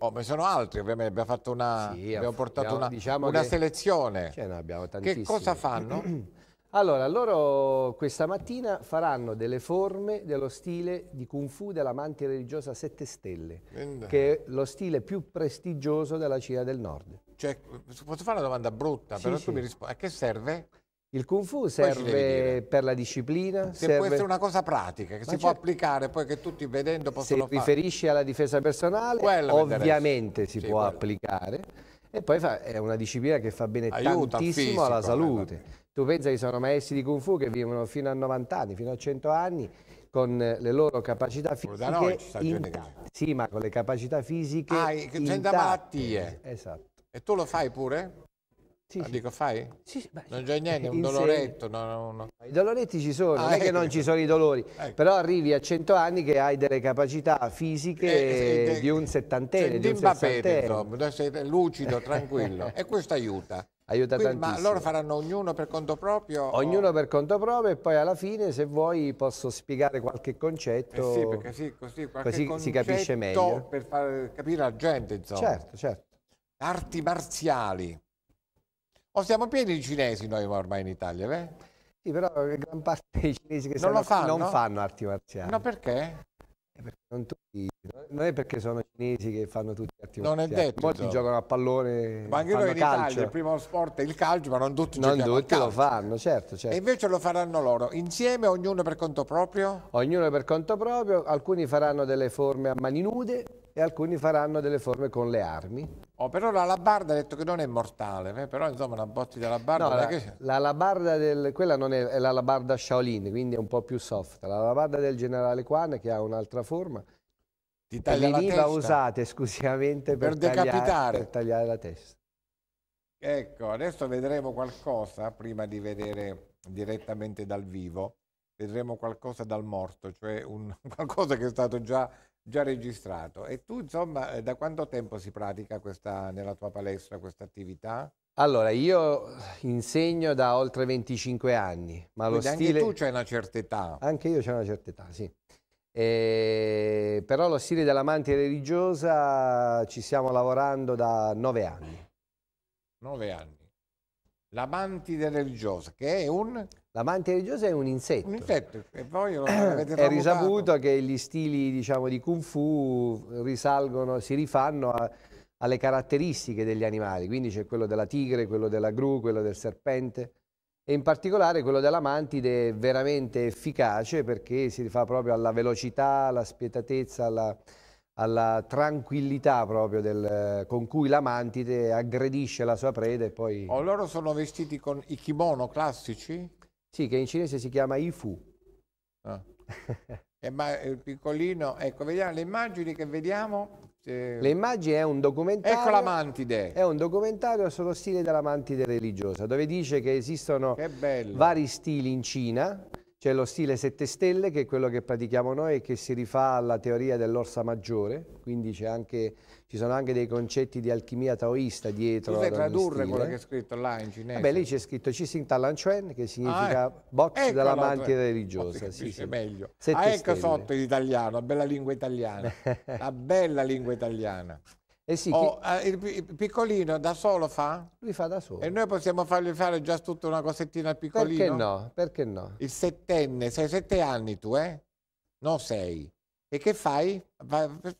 Oh, ma sono altri, ovviamente abbiamo fatto una, sì, abbiamo portato abbiamo, una, diciamo una che, selezione. Cioè, no, abbiamo che cosa fanno? allora, loro questa mattina faranno delle forme dello stile di Kung Fu dell'amante religiosa Sette Stelle, Quindi. che è lo stile più prestigioso della Cina del Nord. Cioè, posso fare una domanda brutta, sì, però sì. tu mi rispondi. A che serve? Il Kung Fu serve per la disciplina. Se serve... può essere una cosa pratica che Ma si può certo. applicare poi che tutti vedendo possono fare. Se riferisci alla difesa personale, quello ovviamente si sì, può quello. applicare. E poi fa, è una disciplina che fa bene Aiuta tantissimo fisico, alla eh. salute. tu pensa che sono maestri di Kung Fu che vivono fino a 90 anni, fino a 100 anni, con le loro capacità fisiche da noi ci sta Sì, ma con le capacità fisiche Ah, senza malattie. Esatto. E tu lo fai pure? Sì, ah, dico fai? Sì, beh, non c'è niente, è un doloretto. No, no. I doloretti ci sono, ah, non è che non ecco. ci sono i dolori, ecco. però arrivi a 100 anni che hai delle capacità fisiche eh, eh, eh di un settantenne, di un sessantenne. Sei lucido, tranquillo e questo aiuta. Aiuta Quindi, tantissimo. Ma loro faranno ognuno per conto proprio? Ognuno o... per conto proprio e poi alla fine se vuoi posso spiegare qualche concetto. Eh sì, perché sì, così, così si capisce meglio. Per far capire la gente, insomma. Certo, certo. Arti marziali. O siamo pieni di cinesi noi ormai in Italia, beh? Sì, però gran parte dei cinesi che non, sanno, fanno? non fanno arti marziali. No, perché? Eh, perché non tutti non è perché sono cinesi che fanno tutti gli attimi. Non è detto. Molti so. giocano a pallone. Ma anche noi in calcio. Italia il primo sport è il calcio, ma non tutti non giochiamo tutti lo fanno, certo, certo, E invece lo faranno loro, insieme, ognuno per conto proprio? Ognuno per conto proprio, alcuni faranno delle forme a mani nude e alcuni faranno delle forme con le armi. Oh, però la labarda ha detto che non è mortale, eh? però insomma una botti della barda... No, la, che... la labarda del... quella non è, è la labarda Shaolin, quindi è un po' più soft. La labarda del generale Kwan che ha un'altra forma ti taglia la testa. usata esclusivamente per, per decapitare. per tagliare la testa. Ecco, adesso vedremo qualcosa, prima di vedere direttamente dal vivo, vedremo qualcosa dal morto, cioè un, qualcosa che è stato già, già registrato. E tu, insomma, eh, da quanto tempo si pratica questa, nella tua palestra questa attività? Allora, io insegno da oltre 25 anni, ma Quindi lo anche stile... anche tu c'hai una certa età. Anche io c'ho una certa età, sì. E, eh, però lo stile dell'amante religiosa ci stiamo lavorando da nove anni. Nove anni. L'amantide religiosa, che è un... L'amante religiosa è un insetto. Un insetto, e poi lo avete È risaputo che gli stili, diciamo, di Kung Fu risalgono, si rifanno a, alle caratteristiche degli animali. Quindi c'è quello della tigre, quello della gru, quello del serpente e in particolare quello della mantide è veramente efficace perché si rifà proprio alla velocità, alla spietatezza, alla, alla tranquillità proprio del, con cui la mantide aggredisce la sua preda e poi... Oh, loro sono vestiti con i kimono classici? Sì, che in cinese si chiama ifu. Ah. eh, ma il eh, piccolino, ecco, vediamo le immagini che vediamo le immagini è un documentario. Ecco la mantide. È un documentario sullo stile della mantide religiosa, dove dice che esistono che vari stili in Cina c'è lo stile sette stelle, che è quello che pratichiamo noi e che si rifà alla teoria dell'orsa maggiore, quindi anche, ci sono anche dei concetti di alchimia taoista dietro. Cos'è tradurre quello che è scritto là in cinese? Beh, lì c'è scritto Cisin Talan Chuen, che significa ah, ecco. box ecco della mantide religiosa. Sì, sì. meglio. Sette ah, ecco stelle. sotto in italiano, bella lingua italiana. la bella lingua italiana. Eh sì, oh, chi... Eh, il piccolino da solo fa? Lui fa da solo. E noi possiamo fargli fare già tutta una cosettina al piccolino? Perché no? Perché no? Il settenne, sei sette anni tu, eh? No, sei. E che fai?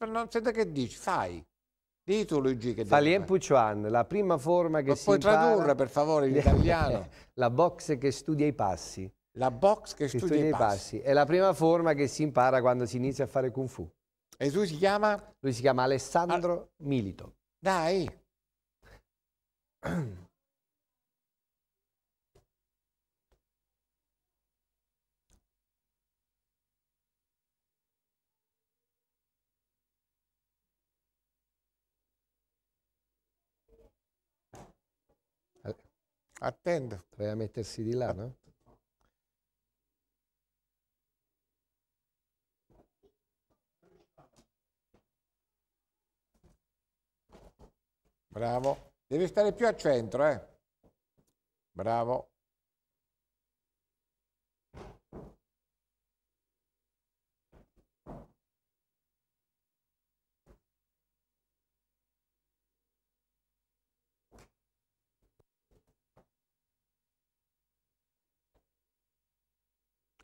Non sento che dici, fai. Dì tu Luigi che Falien Pucciuan, la prima forma che Ma si puoi impara... Puoi tradurre per favore in italiano? la box che studia i passi. La box che, che studia, studia, i passi. passi. È la prima forma che si impara quando si inizia a fare Kung Fu. E lui si chiama? Lui si chiama Alessandro Al... Milito. Dai. Attendo. Doveva mettersi di là, no? Bravo. Devi stare più a centro, eh. Bravo.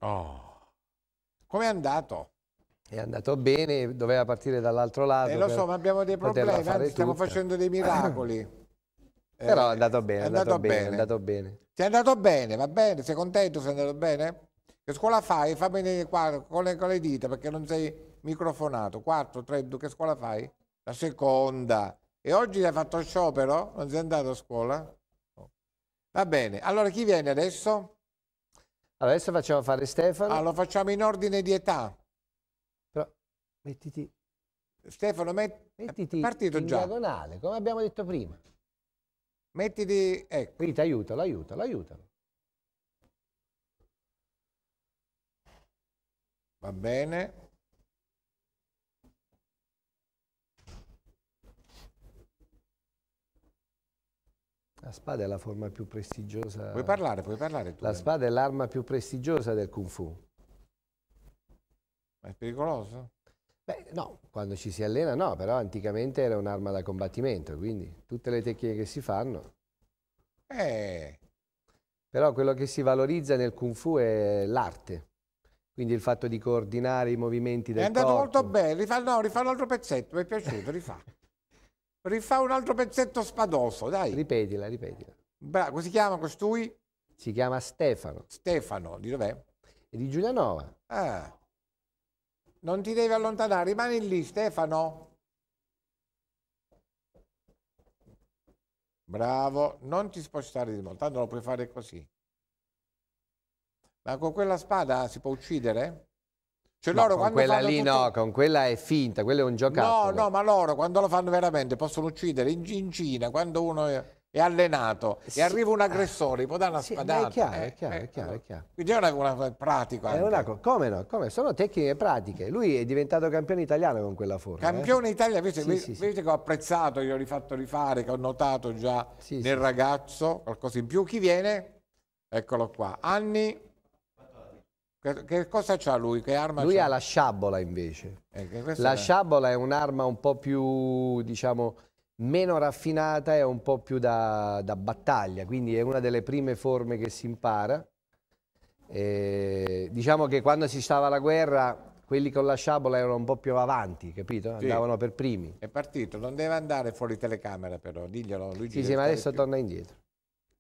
Oh. Com'è andato? è andato bene, doveva partire dall'altro lato. E eh, lo so, ma abbiamo dei problemi, anzi stiamo tutto. facendo dei miracoli. Eh, Però è eh, andato bene, è andato, andato bene, bene. È andato bene. Ti è andato bene, va bene? Sei contento? Sei andato bene? Che scuola fai? Fammi vedere qua, con le, con le dita perché non sei microfonato. 4, 3, 2, che scuola fai? La seconda. E oggi hai fatto sciopero? Non sei andato a scuola? Oh. Va bene, allora chi viene adesso? Adesso facciamo fare Stefano. Ah, lo facciamo in ordine di età. Mettiti. Stefano, met... mettiti partito in già. diagonale, come abbiamo detto prima. Mettiti, ecco. Rita, aiutalo, aiutalo, aiutalo. Va bene. La spada è la forma più prestigiosa. Puoi parlare, puoi parlare tu. La eh. spada è l'arma più prestigiosa del Kung Fu. Ma è pericoloso? Beh, no, quando ci si allena no, però anticamente era un'arma da combattimento, quindi tutte le tecniche che si fanno. Eh. Però quello che si valorizza nel Kung Fu è l'arte. Quindi il fatto di coordinare i movimenti del corpo. È andato corpo. molto bene, rifà, no, rifà un altro pezzetto, mi è piaciuto, rifà. rifà un altro pezzetto spadoso, dai. Ripetila, ripetila. Bra- come si chiama costui? Si chiama Stefano. Stefano, di dov'è? Di Giulianova. Ah. Non ti devi allontanare, rimani lì Stefano. Bravo, non ti spostare di molto, tanto lo puoi fare così. Ma con quella spada si può uccidere? Cioè loro con quella lì tutto... no, con quella è finta, quello è un giocattolo. No, no, ma loro quando lo fanno veramente possono uccidere in, in Cina, quando uno... È è allenato sì. e arriva un ah. aggressore, può dare una sì, spadata. È chiaro, eh, è, chiaro, è, eh, chiaro, è eh, chiaro, Quindi è una, una pratica. È una, come no? Come? Sono tecniche pratiche. Lui è diventato campione italiano con quella forma. Eh. Campione eh? italiano, invece, sì, vedete che ho apprezzato, io ho rifatto rifare, che ho notato già nel ragazzo, qualcosa in più. Chi viene? Eccolo qua. Anni... Che cosa c'ha lui? Che arma lui ha la sciabola invece. Eh, la è... sciabola è un'arma un po' più, diciamo, meno raffinata e un po' più da, da battaglia, quindi è una delle prime forme che si impara. E diciamo che quando si stava la guerra quelli con la sciabola erano un po' più avanti, capito? Andavano sì. per primi. È partito, non deve andare fuori telecamera però, diglielo Luigi. Sì, sì, ma adesso più. torna indietro.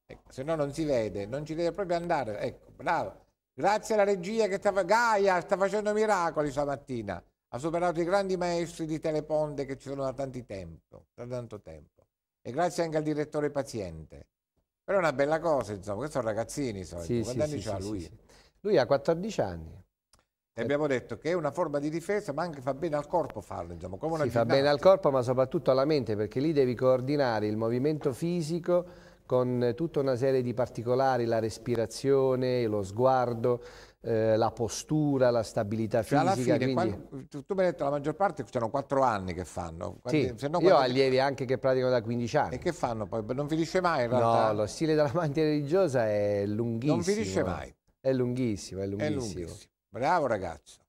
Ecco, se no non si vede, non ci deve proprio andare. Ecco, bravo. Grazie alla regia che stava, Gaia sta facendo miracoli stamattina ha superato i grandi maestri di Teleponte che ci sono da, tempo, da tanto tempo. E grazie anche al direttore paziente. Però è una bella cosa, insomma, questi sono ragazzini, so, sì, sì, anni sì, ha lui? Sì, lui ha 14 anni. E abbiamo detto che è una forma di difesa, ma anche fa bene al corpo farlo, diciamo, come una sì, fa bene al corpo, ma soprattutto alla mente, perché lì devi coordinare il movimento fisico con tutta una serie di particolari, la respirazione, lo sguardo, eh, la postura, la stabilità cioè, fisica. Alla fine, quindi... qual... tu mi hai detto la maggior parte c'erano quattro anni che fanno. Quanti... Sì, no, io ho allievi anche che praticano da 15 anni. E che fanno poi? Non finisce mai in realtà. No, lo stile della mantia religiosa è lunghissimo. Non finisce eh. mai. È lunghissimo, è lunghissimo. È lunghissimo. Bravo ragazzo.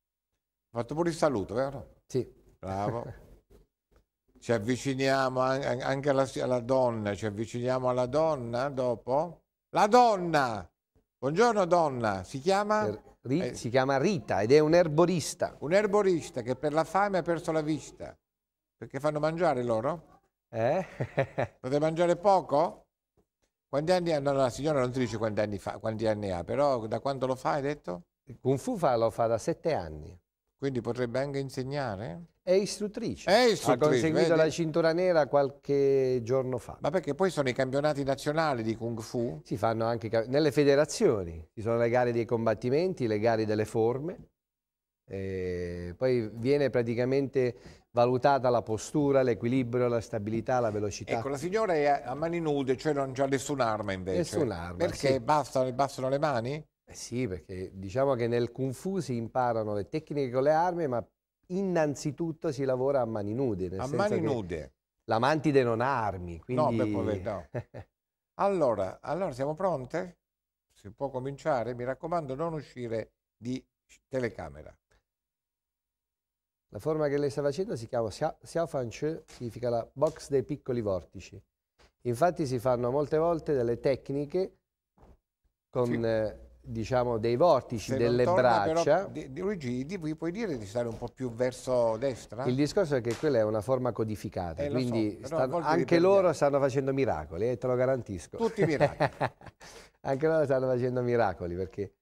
Ho fatto pure il saluto, vero? Sì. Bravo. ci avviciniamo anche alla, alla donna, ci avviciniamo alla donna dopo? La donna! Buongiorno donna, si chiama? Eh, si chiama Rita ed è un erborista. Un erborista che per la fame ha perso la vista. Perché fanno mangiare loro? Eh? Potete mangiare poco? Quanti anni ha? No, la signora non ti dice quanti anni, fa, quanti anni ha, però da quando lo fa hai detto? Il Kung Fu fa, lo fa da sette anni. Quindi potrebbe anche insegnare? È istruttrice. È istruttrice. Ha conseguito vedi? la cintura nera qualche giorno fa. Ma perché poi sono i campionati nazionali di Kung Fu? Si fanno anche nelle federazioni. Ci sono le gare dei combattimenti, le gare delle forme. E poi viene praticamente valutata la postura, l'equilibrio, la stabilità, la velocità. Ecco, la signora è a mani nude, cioè non c'ha nessun'arma invece. Nessun'arma. Perché sì. bastano, bastano le mani? Eh sì, perché diciamo che nel Kung Fu si imparano le tecniche con le armi, ma innanzitutto si lavora a mani nude. a mani nude. La mantide non ha armi, quindi... No, per povertà. No. allora, allora, siamo pronte? Si può cominciare? Mi raccomando, non uscire di telecamera. La forma che lei sta facendo si chiama Xiaofanche, significa la box dei piccoli vortici. Infatti si fanno molte volte delle tecniche con... Sì. Eh, diciamo, dei vortici Se delle braccia. Però, di, di puoi dire di stare un po' più verso destra? Il discorso è che quella è una forma codificata, eh, quindi so, stanno, anche loro stanno facendo miracoli, eh, te lo garantisco. Tutti miracoli. anche loro stanno facendo miracoli perché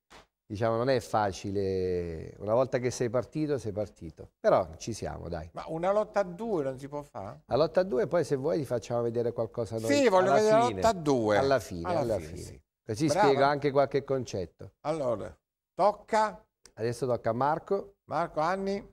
diciamo non è facile, una volta che sei partito, sei partito. Però ci siamo, dai. Ma una lotta a due non si può fare? La lotta a due poi se vuoi ti facciamo vedere qualcosa noi. Sì, voglio vedere fine. la lotta a due. Alla fine, alla, alla fine. fine. Sì. Così cioè, Brava. spiego anche qualche concetto. Allora, tocca. Adesso tocca a Marco. Marco Anni.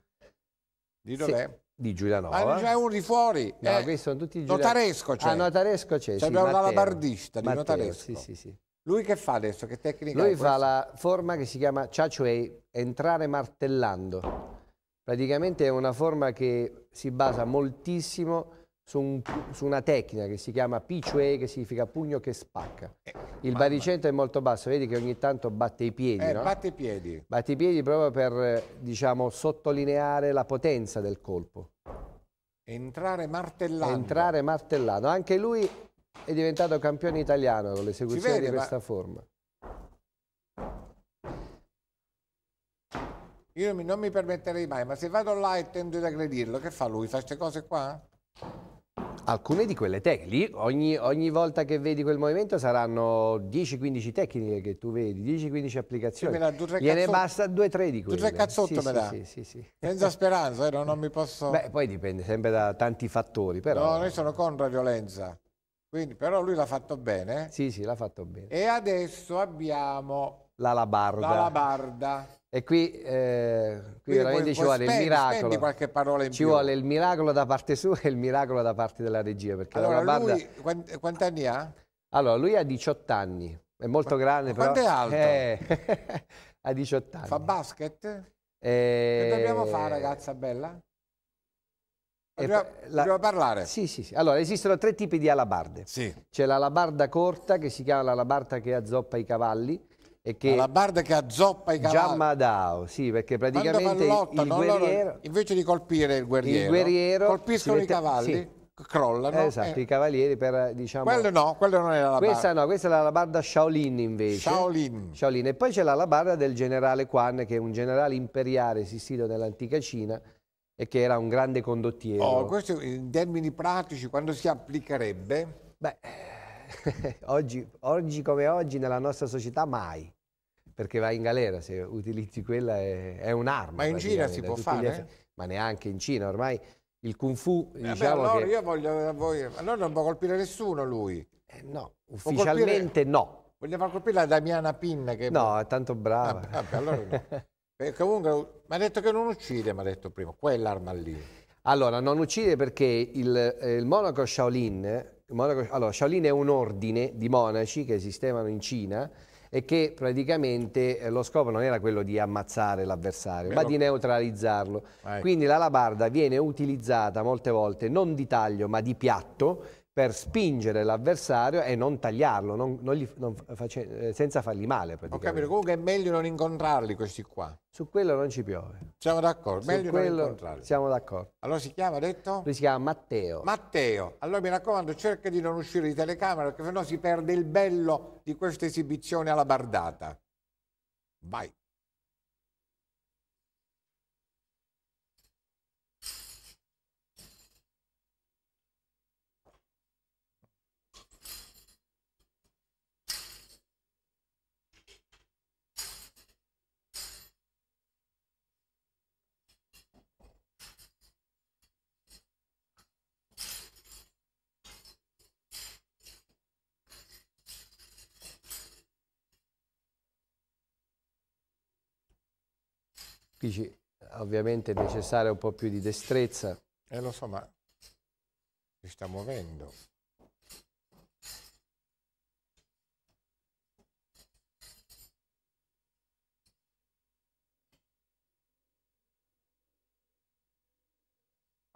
Di dov'è? Sì, di Giulianova. Ma non c'è uno di fuori. No, eh, questi sono tutti Giulianova. Notaresco c'è. Ah, notaresco c'è. C'è sì, un lavabardista di Matteo, notaresco. Sì, sì, sì. Lui che fa adesso? Che tecnica? Lui fa la forma che si chiama ciaciuei, cioè, cioè, entrare martellando. Praticamente è una forma che si basa moltissimo su, un, su, una tecnica che si chiama Pichue, che significa pugno che spacca. Eh, Il baricentro è molto basso, vedi che ogni tanto batte i piedi, eh, no? Batte i piedi. Batte i piedi proprio per, diciamo, sottolineare la potenza del colpo. Entrare martellando. Entrare martellando. Anche lui è diventato campione italiano con l'esecuzione vede, di questa ma... forma. Io non mi permetterei mai, ma se vado là e tendo ad aggredirlo, che fa lui? Fa queste cose qua? Alcune di quelle tecniche, ogni, ogni, volta che vedi quel movimento saranno 10-15 tecniche che tu vedi, 10-15 applicazioni. Gliene cazzotto. basta 2-3 di quelle. 2 tre cazzotto sì, me dà. Sì, sì, sì, Senza speranza, eh, non, non, mi posso... Beh, poi dipende sempre da tanti fattori, però... No, noi sono contro la violenza, quindi, però lui l'ha fatto bene. Sì, sì, l'ha fatto bene. E adesso abbiamo... L'alabarda. L'alabarda. E qui, eh, qui veramente ci vuole spendi, il miracolo. ci più. vuole il miracolo da parte sua e il miracolo da parte della regia. Perché allora, banda... lui, quanti, anni ha? Allora, lui ha 18 anni, è molto Qu grande. Quanto però... è alto? Eh, ha 18 anni. Fa basket? Eh... Che dobbiamo fare, ragazza bella? Dobbiamo, la... parlare? Sì, sì, sì. Allora, esistono tre tipi di alabarde. Sì. C'è l'alabarda corta, che si chiama l'alabarda che azzoppa i cavalli, e che... la barda che azzoppa i cavalli. Giammadao, sì, perché praticamente lotta, il guerriero... Loro, invece di colpire il guerriero, il guerriero colpiscono mette, i cavalli. Sì. Crollano. Esatto, eh. i cavalieri per diciamo. Quello no, quello non era la Questa no, questa è la labarda Shaolin invece. Shaolin. Shaolin. E poi c'è la labarda del generale Quan, che è un generale imperiale esistito nell'antica Cina e che era un grande condottiero. Oh, questo in termini pratici quando si applicherebbe? Beh, oggi, oggi, come oggi nella nostra società mai, perché vai in galera se utilizzi quella, è, è un'arma. Ma in Cina si può fare? Ma neanche in Cina, ormai il Kung Fu... Vabbè, eh diciamo allora che... io voglio, voglio... Allora non può colpire nessuno lui. Eh, no, ufficialmente colpire... no. Vogliamo far colpire la Damiana Pinna che... No, è tanto brava. Ah, vabbè, allora no. Eh, comunque mi ha detto che non uccide, mi ha detto prima, quell'arma lì. Allora, non uccide perché il, eh, il monaco Shaolin allora, Shaolin è un ordine di monaci che esistevano in Cina e che praticamente eh, lo scopo non era quello di ammazzare l'avversario, ma di neutralizzarlo. Vai. Quindi l'alabarda viene utilizzata molte volte non di taglio, ma di piatto per spingere l'avversario e non tagliarlo, non, non gli, non face, eh, senza fargli male. Ho capito, comunque è meglio non incontrarli questi qua. Su quello non ci piove. Siamo d'accordo, meglio non incontrarli. Siamo d'accordo. Allora si chiama, detto? Lui si chiama Matteo. Matteo, allora mi raccomando cerca di non uscire di telecamera perché sennò si perde il bello di questa esibizione alla bardata. Vai. Dici, ovviamente è necessario un po' più di destrezza. Eh lo so, ma si sta muovendo.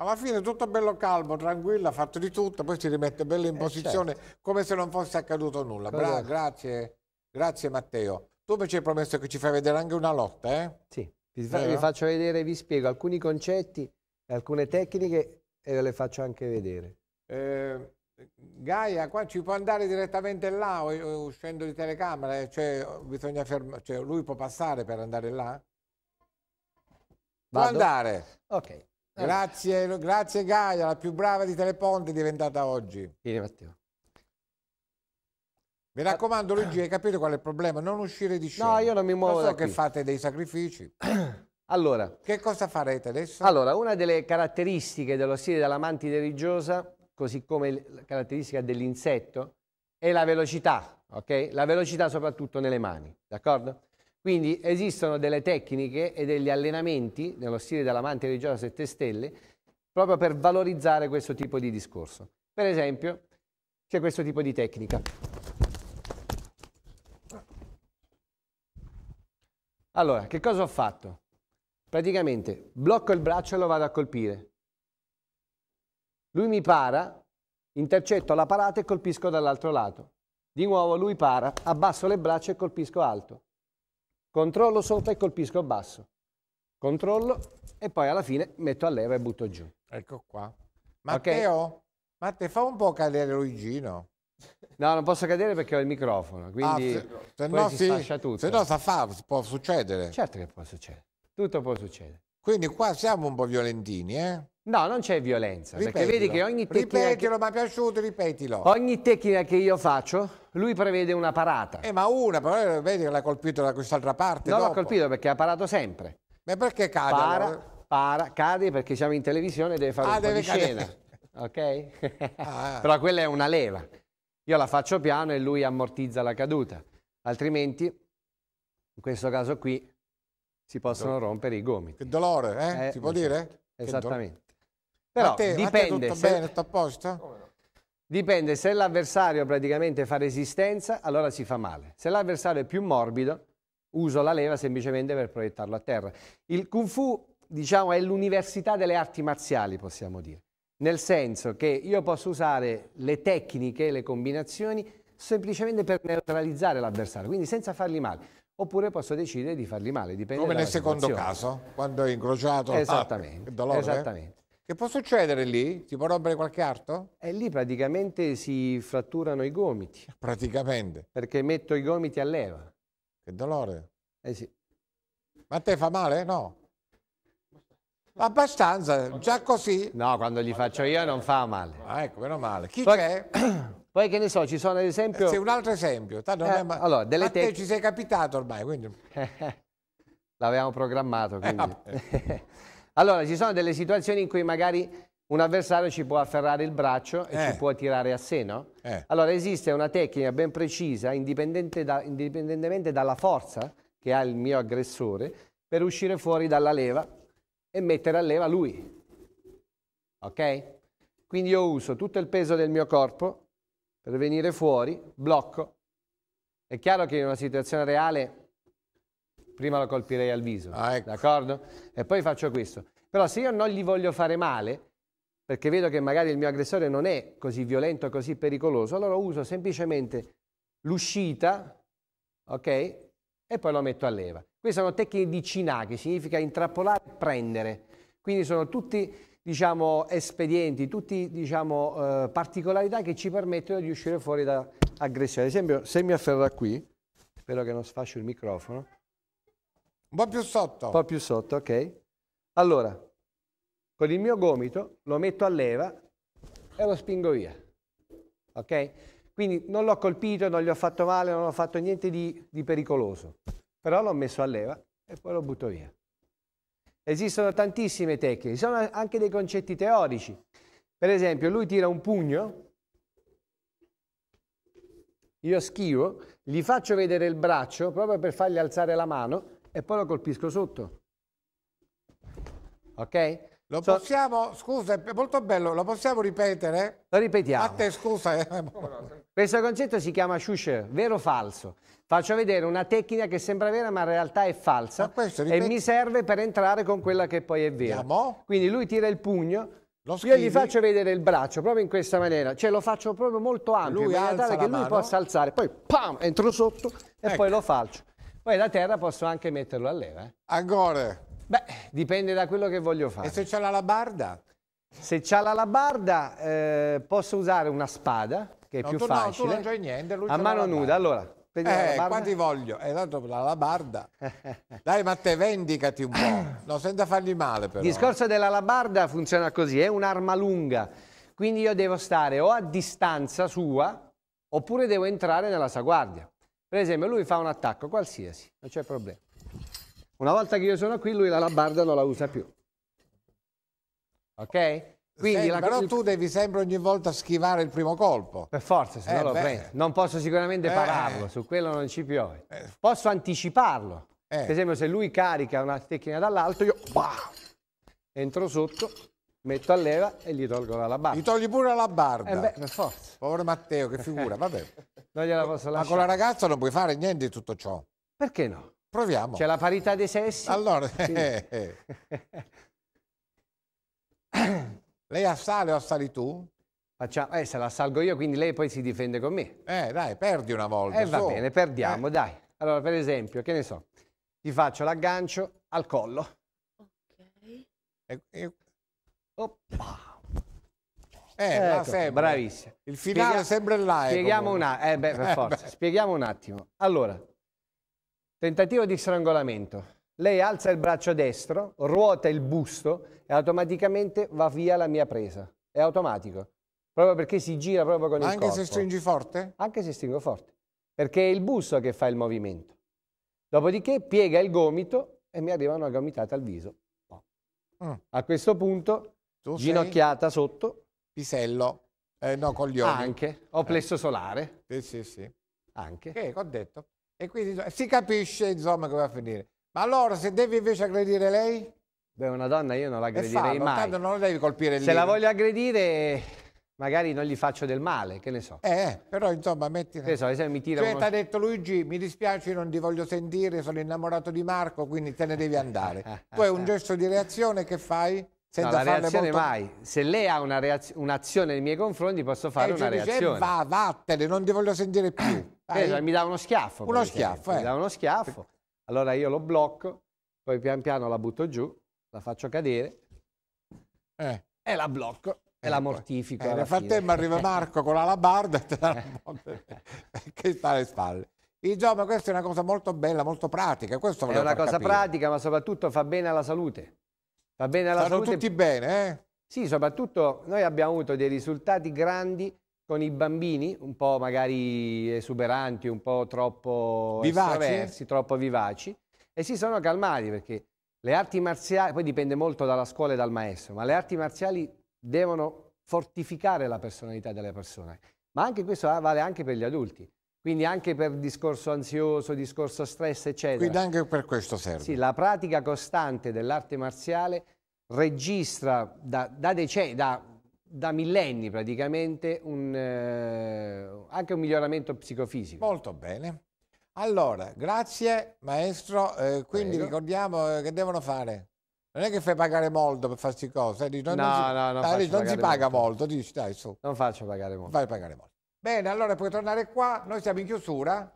Alla fine tutto bello calmo, tranquillo, ha fatto di tutto, poi si rimette bello in eh posizione certo. come se non fosse accaduto nulla. Bra grazie, grazie Matteo. Tu mi ci hai promesso che ci fai vedere anche una lotta, eh? Sì. Vi, eh, vi no? faccio vedere, vi spiego alcuni concetti, e alcune tecniche e ve le faccio anche vedere. Eh, Gaia, qua ci può andare direttamente là uscendo di telecamera? Eh, cioè, bisogna fermare, cioè, lui può passare per andare là? Vado? Può andare. Ok. Grazie, grazie Gaia, la più brava di Teleponte è diventata oggi. Vieni Matteo. Mi raccomando Luigi, hai capito qual è il problema? Non uscire di scena. No, io non mi muovo Lo so che qui. fate dei sacrifici. Allora. Che cosa farete adesso? Allora, una delle caratteristiche dello stile della mantide religiosa, così come la caratteristica dell'insetto, è la velocità, ok? La velocità soprattutto nelle mani, d'accordo? Quindi esistono delle tecniche e degli allenamenti nello stile della mantide religiosa 7 stelle proprio per valorizzare questo tipo di discorso. Per esempio, c'è questo tipo di tecnica. Allora, che cosa ho fatto? Praticamente blocco il braccio e lo vado a colpire. Lui mi para, intercetto la parata e colpisco dall'altro lato. Di nuovo lui para, abbasso le braccia e colpisco alto. Controllo sopra e colpisco basso. Controllo e poi alla fine metto a leva e butto giù. Ecco qua. Matteo, okay? Matteo fa un po' cadere Luigino. No, non posso cadere perché ho il microfono, ah, quindi ah, se, se no, si lascia tutto. Se no, sa fa, può succedere. Certo che può succedere, tutto può succedere. Quindi qua siamo un po' violentini, eh? No, non c'è violenza, ripetilo. perché vedi che ogni tecnica... Ripetilo, mi è piaciuto, ripetilo. Ogni tecnica che io faccio, lui prevede una parata. Eh, ma una, però eh, vedi che l'ha colpito da quest'altra parte No, l'ha colpito perché ha parato sempre. Ma perché cade? Para, allora? para, cade perché siamo in televisione e deve fare ah, un deve po' di cadere. scena. Ok? Ah. però quella è una leva. Io la faccio piano e lui ammortizza la caduta, altrimenti in questo caso qui si possono rompere i gomiti. Che dolore, eh? eh si può esatto. dire? Esattamente. Però a te, dipende. A tutto se... bene, tutto Dipende, se l'avversario praticamente fa resistenza, allora si fa male. Se l'avversario è più morbido, uso la leva semplicemente per proiettarlo a terra. Il Kung Fu, diciamo, è l'università delle arti marziali, possiamo dire nel senso che io posso usare le tecniche, le combinazioni, semplicemente per neutralizzare l'avversario, quindi senza fargli male. Oppure posso decidere di fargli male, dipende Come nel secondo caso, quando è incrociato ah, esattamente, ah, dolore. Eh? Esattamente. Che può succedere lì? Ti può rompere qualche arto? E lì praticamente si fratturano i gomiti. Praticamente? Perché metto i gomiti a leva. Che dolore. Eh sì. Ma a te fa male? No. Abbastanza, già così. No, quando li faccio io non fa male. Ah, ecco, meno male. Chi poi, c'è? Poi che ne so, ci sono ad esempio... C'è un altro esempio. Tanto eh, ma... allora, delle te... ci sei capitato ormai, quindi... L'avevamo programmato, quindi... Eh, allora, ci sono delle situazioni in cui magari un avversario ci può afferrare il braccio e eh. ci può tirare a sé, no? Eh. Allora, esiste una tecnica ben precisa, indipendente da, indipendentemente dalla forza che ha il mio aggressore, per uscire fuori dalla leva e mettere a leva lui. Ok? Quindi io uso tutto il peso del mio corpo per venire fuori, blocco. È chiaro che in una situazione reale prima lo colpirei al viso, ah, ecco. d'accordo? E poi faccio questo. Però se io non gli voglio fare male, perché vedo che magari il mio aggressore non è così violento, così pericoloso, allora uso semplicemente l'uscita, ok? E poi lo metto a leva. Queste sono tecniche di cinà, che significa intrappolare e prendere. Quindi sono tutti diciamo, espedienti, tutti diciamo, eh, particolarità che ci permettono di uscire fuori da aggressione. Ad esempio, se mi afferra qui, spero che non sfascio il microfono. Un po' più sotto. Un po' più sotto, ok. Allora, con il mio gomito lo metto a leva e lo spingo via. Ok? Quindi non l'ho colpito, non gli ho fatto male, non ho fatto niente di, di pericoloso però l'ho messo a leva e poi lo butto via. Esistono tantissime tecniche, ci sono anche dei concetti teorici. Per esempio, lui tira un pugno, io schivo, gli faccio vedere il braccio proprio per fargli alzare la mano e poi lo colpisco sotto. Ok? Lo so, possiamo, scusa, è molto bello, lo possiamo ripetere? Lo ripetiamo. A te scusa. Eh. Questo concetto si chiama Schuscher, vero o falso? Faccio vedere una tecnica che sembra vera ma in realtà è falsa questo, e mi serve per entrare con quella che poi è vera. Andiamo. Quindi lui tira il pugno, io gli faccio vedere il braccio proprio in questa maniera, cioè lo faccio proprio molto ampio in maniera tale che lui possa alzare, poi pam, entro sotto e ecco. poi lo falcio. Poi da terra posso anche metterlo a leva. Eh. Ancora. Beh, dipende da quello che voglio fare. E se c'è la labarda? Se c'ha la labarda eh, posso usare una spada, che è no, più tu, facile. No, tu non c'hai niente, lui A mano nuda, allora. Eh, qua ti voglio, E eh, tanto la labarda. Dai Matteo, vendicati un po', no, senza fargli male però. Il discorso della labarda funziona così, è un'arma lunga, quindi io devo stare o a distanza sua oppure devo entrare nella sua guardia. Per esempio lui fa un attacco qualsiasi, non c'è problema. Una volta che io sono qui, lui la labarda non la usa più. Ok? Quindi, la... però tu devi sempre ogni volta schivare il primo colpo. Per forza, se eh, no lo prendo. Non posso sicuramente eh. pararlo, su quello non ci piove. Eh. Posso anticiparlo. Eh. Per esempio, se lui carica una tecnica dall'alto, io bah, entro sotto, metto a leva e gli tolgo la labarda. Gli togli pure la barba. Eh beh, per forza. Povero Matteo, che figura, vabbè. non gliela posso lasciare. Ma con la ragazza non puoi fare niente di tutto ciò. Perché no? Proviamo. C'è la parità dei sessi? Allora, sì. Eh, eh. lei assale o assali tu? Facciamo, eh, se la salgo io, quindi lei poi si difende con me. Eh, dai, perdi una volta. Eh, so. va bene, perdiamo, eh. dai. Allora, per esempio, che ne so, ti faccio l'aggancio al collo. Ok. E, e... Oppa. Eh, ecco, sembra. bravissima. Il finale Spiega... sempre là. Spieghiamo, una... beh, forza. Spieghiamo un attimo. Allora, Tentativo di strangolamento. Lei alza il braccio destro, ruota il busto e automaticamente va via la mia presa. È automatico. Proprio perché si gira proprio con Anche il corpo. Anche se stringi forte? Anche se stringo forte. Perché è il busto che fa il movimento. Dopodiché piega il gomito e mi arriva una gomitata al viso. No. Mm. A questo punto, tu ginocchiata sotto. Pisello. Eh, no, coglioni. Anche. Ho plesso eh. solare. Eh, sì, sì. Anche. Che ho detto? E quindi insomma, si capisce insomma come va a finire. Ma allora se devi invece aggredire lei? Beh, una donna io non la aggredirei mai. Tanto non devi colpire Se la voglio aggredire, magari non gli faccio del male, che ne so. Eh, eh però insomma, metti... Che so, se mi tira cioè, uno... ti ha detto Luigi, mi dispiace, non ti voglio sentire, sono innamorato di Marco, quindi te ne devi andare. Tu hai un gesto di reazione che fai? Senza no, la reazione molto... mai. Se lei ha un'azione un nei miei confronti, posso fare e eh, una reazione. Dice, va, vattene, non ti voglio sentire più. Ah, eh, mi dà uno schiaffo. Uno schiaffo, eh. Mi dà uno schiaffo. Allora io lo blocco, poi pian piano la butto giù, la faccio cadere eh. e la blocco. E la eh, mortifico. Eh, nel frattempo arriva Marco con la labarda e te la eh. che sta alle spalle. Insomma, questa è una cosa molto bella, molto pratica. Questo è una cosa capire. pratica, ma soprattutto fa bene alla salute. Fa bene alla Stanno salute. tutti bene, eh? Sì, soprattutto noi abbiamo avuto dei risultati grandi con i bambini, un po' magari esuberanti, un po' troppo vivaci. troppo vivaci, e si sono calmati perché le arti marziali, poi dipende molto dalla scuola e dal maestro, ma le arti marziali devono fortificare la personalità delle persone, ma anche questo vale anche per gli adulti. Quindi anche per discorso ansioso, discorso stress, eccetera. Quindi anche per questo serve. Sì, la pratica costante dell'arte marziale registra da, da, da da millenni praticamente un, eh, anche un miglioramento psicofisico. Molto bene. Allora, grazie maestro, eh, quindi Prego. ricordiamo eh, che devono fare. Non è che fai pagare molto per farsi cose, eh? non, no, non, si, no, non, ah, dai, non si paga molto. molto, dici dai su. Non faccio pagare molto. Fai pagare molto. Bene, allora puoi tornare qua, noi siamo in chiusura,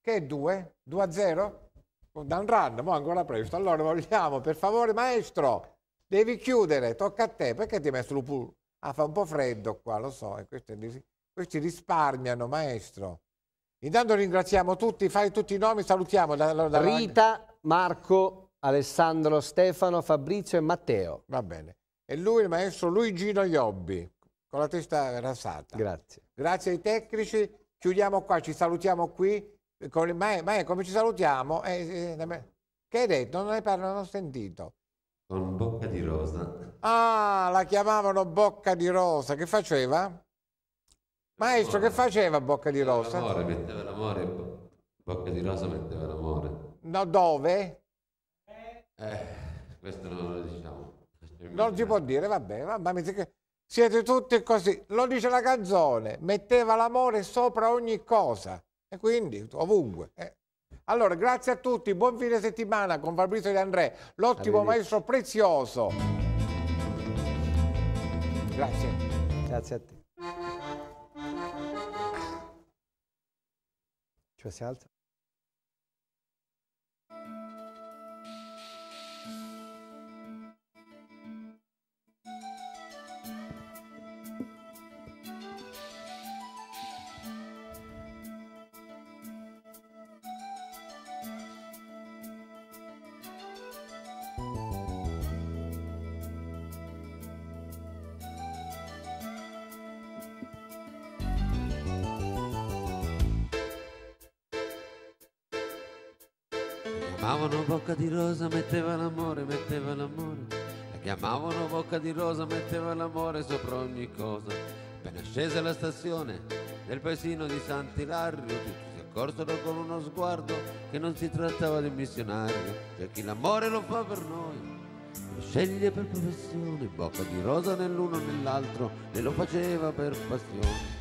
che è 2, 2 a 0, dan run, ma ancora presto. Allora vogliamo, per favore maestro, devi chiudere, tocca a te, perché ti hai messo l'upur? Ah, fa un po' freddo qua, lo so, e questi, questi risparmiano, maestro. Intanto ringraziamo tutti, fai tutti i nomi, salutiamo. Da, da Rita, Marco, Alessandro, Stefano, Fabrizio e Matteo. Va bene. E lui, il maestro Luigino Iobbi, con la testa rasata. Grazie. Grazie ai tecnici, chiudiamo qua, ci salutiamo qui. Con il, ma, ma come ci salutiamo? Eh, eh, eh, che hai detto? Non hai parlato, non ho sentito. Con Bocca di Rosa. Ah, la chiamavano Bocca di Rosa. Che faceva? Maestro, che faceva Bocca di Rosa? L'amore, metteva l'amore. Bocca di Rosa metteva l'amore. No, dove? Eh, questo non lo diciamo. Non si può dire, vabbè, mamma mia, siete tutti così. Lo dice la canzone, metteva l'amore sopra ogni cosa. E quindi, ovunque. Eh. Allora, grazie a tutti, buon fine settimana con Fabrizio De André, l'ottimo maestro prezioso. Grazie. Grazie a te. Cioè si alza? bocca di rosa metteva l'amore, metteva l'amore. La chiamavano bocca di rosa, metteva l'amore sopra ogni cosa. Appena scesa la stazione nel paesino di Sant'Ilario, tutti si accorsero con uno sguardo che non si trattava di un missionario. C'è chi l'amore lo fa per noi, lo sceglie per professione, bocca di rosa nell'uno o nell'altro e lo faceva per passione.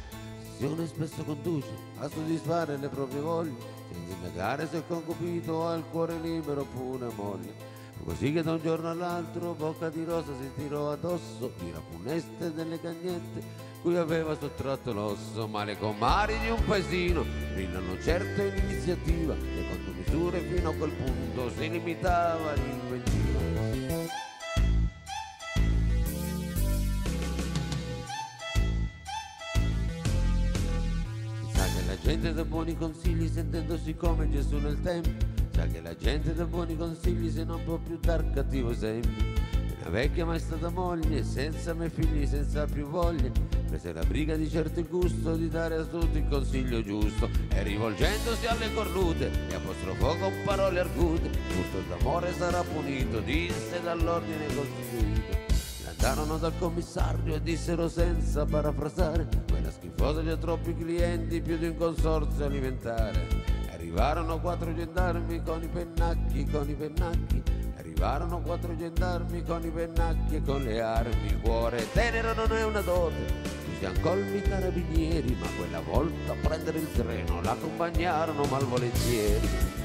Passione spesso conduce a soddisfare le proprie voglie indagare magari se concupito al cuore libero pure moglie Così che da un giorno all'altro bocca di rosa si tirò addosso di la puneste delle cagnette cui aveva sottratto l'osso, ma le comari di un paesino brillano certa iniziativa e con misure fino a quel punto si limitava l'inventiva. gente dà buoni consigli sentendosi come Gesù nel tempo sa che la gente dà buoni consigli se non può più dar cattivo esempio una vecchia mai stata moglie senza me figli senza più voglie prese la briga di certo il gusto di dare a tutti il consiglio giusto e rivolgendosi alle cornute le apostrofò con parole argute tutto d'amore sarà punito disse dall'ordine costituito andarono dal commissario e dissero senza parafrasare Quella schifosa gli ha troppi clienti, più di un consorzio alimentare Arrivarono quattro gendarmi con i pennacchi, con i pennacchi Arrivarono quattro gendarmi con i pennacchi e con le armi Il cuore tenero non è una dote Siamo colmi carabinieri, ma quella volta a prendere il treno l'accompagnarono malvolentieri.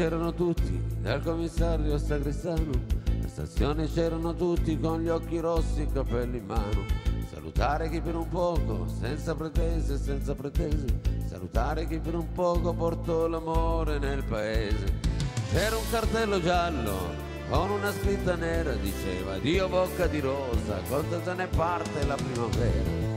c'erano tutti, dal commissario al sagrestano. La stazione c'erano tutti con gli occhi rossi e i capelli in mano. Salutare chi per un poco, senza pretese, senza pretese. Salutare chi per un poco portò l'amore nel paese. C'era un cartello giallo con una scritta nera diceva Dio bocca di rosa, cosa ne parte la primavera.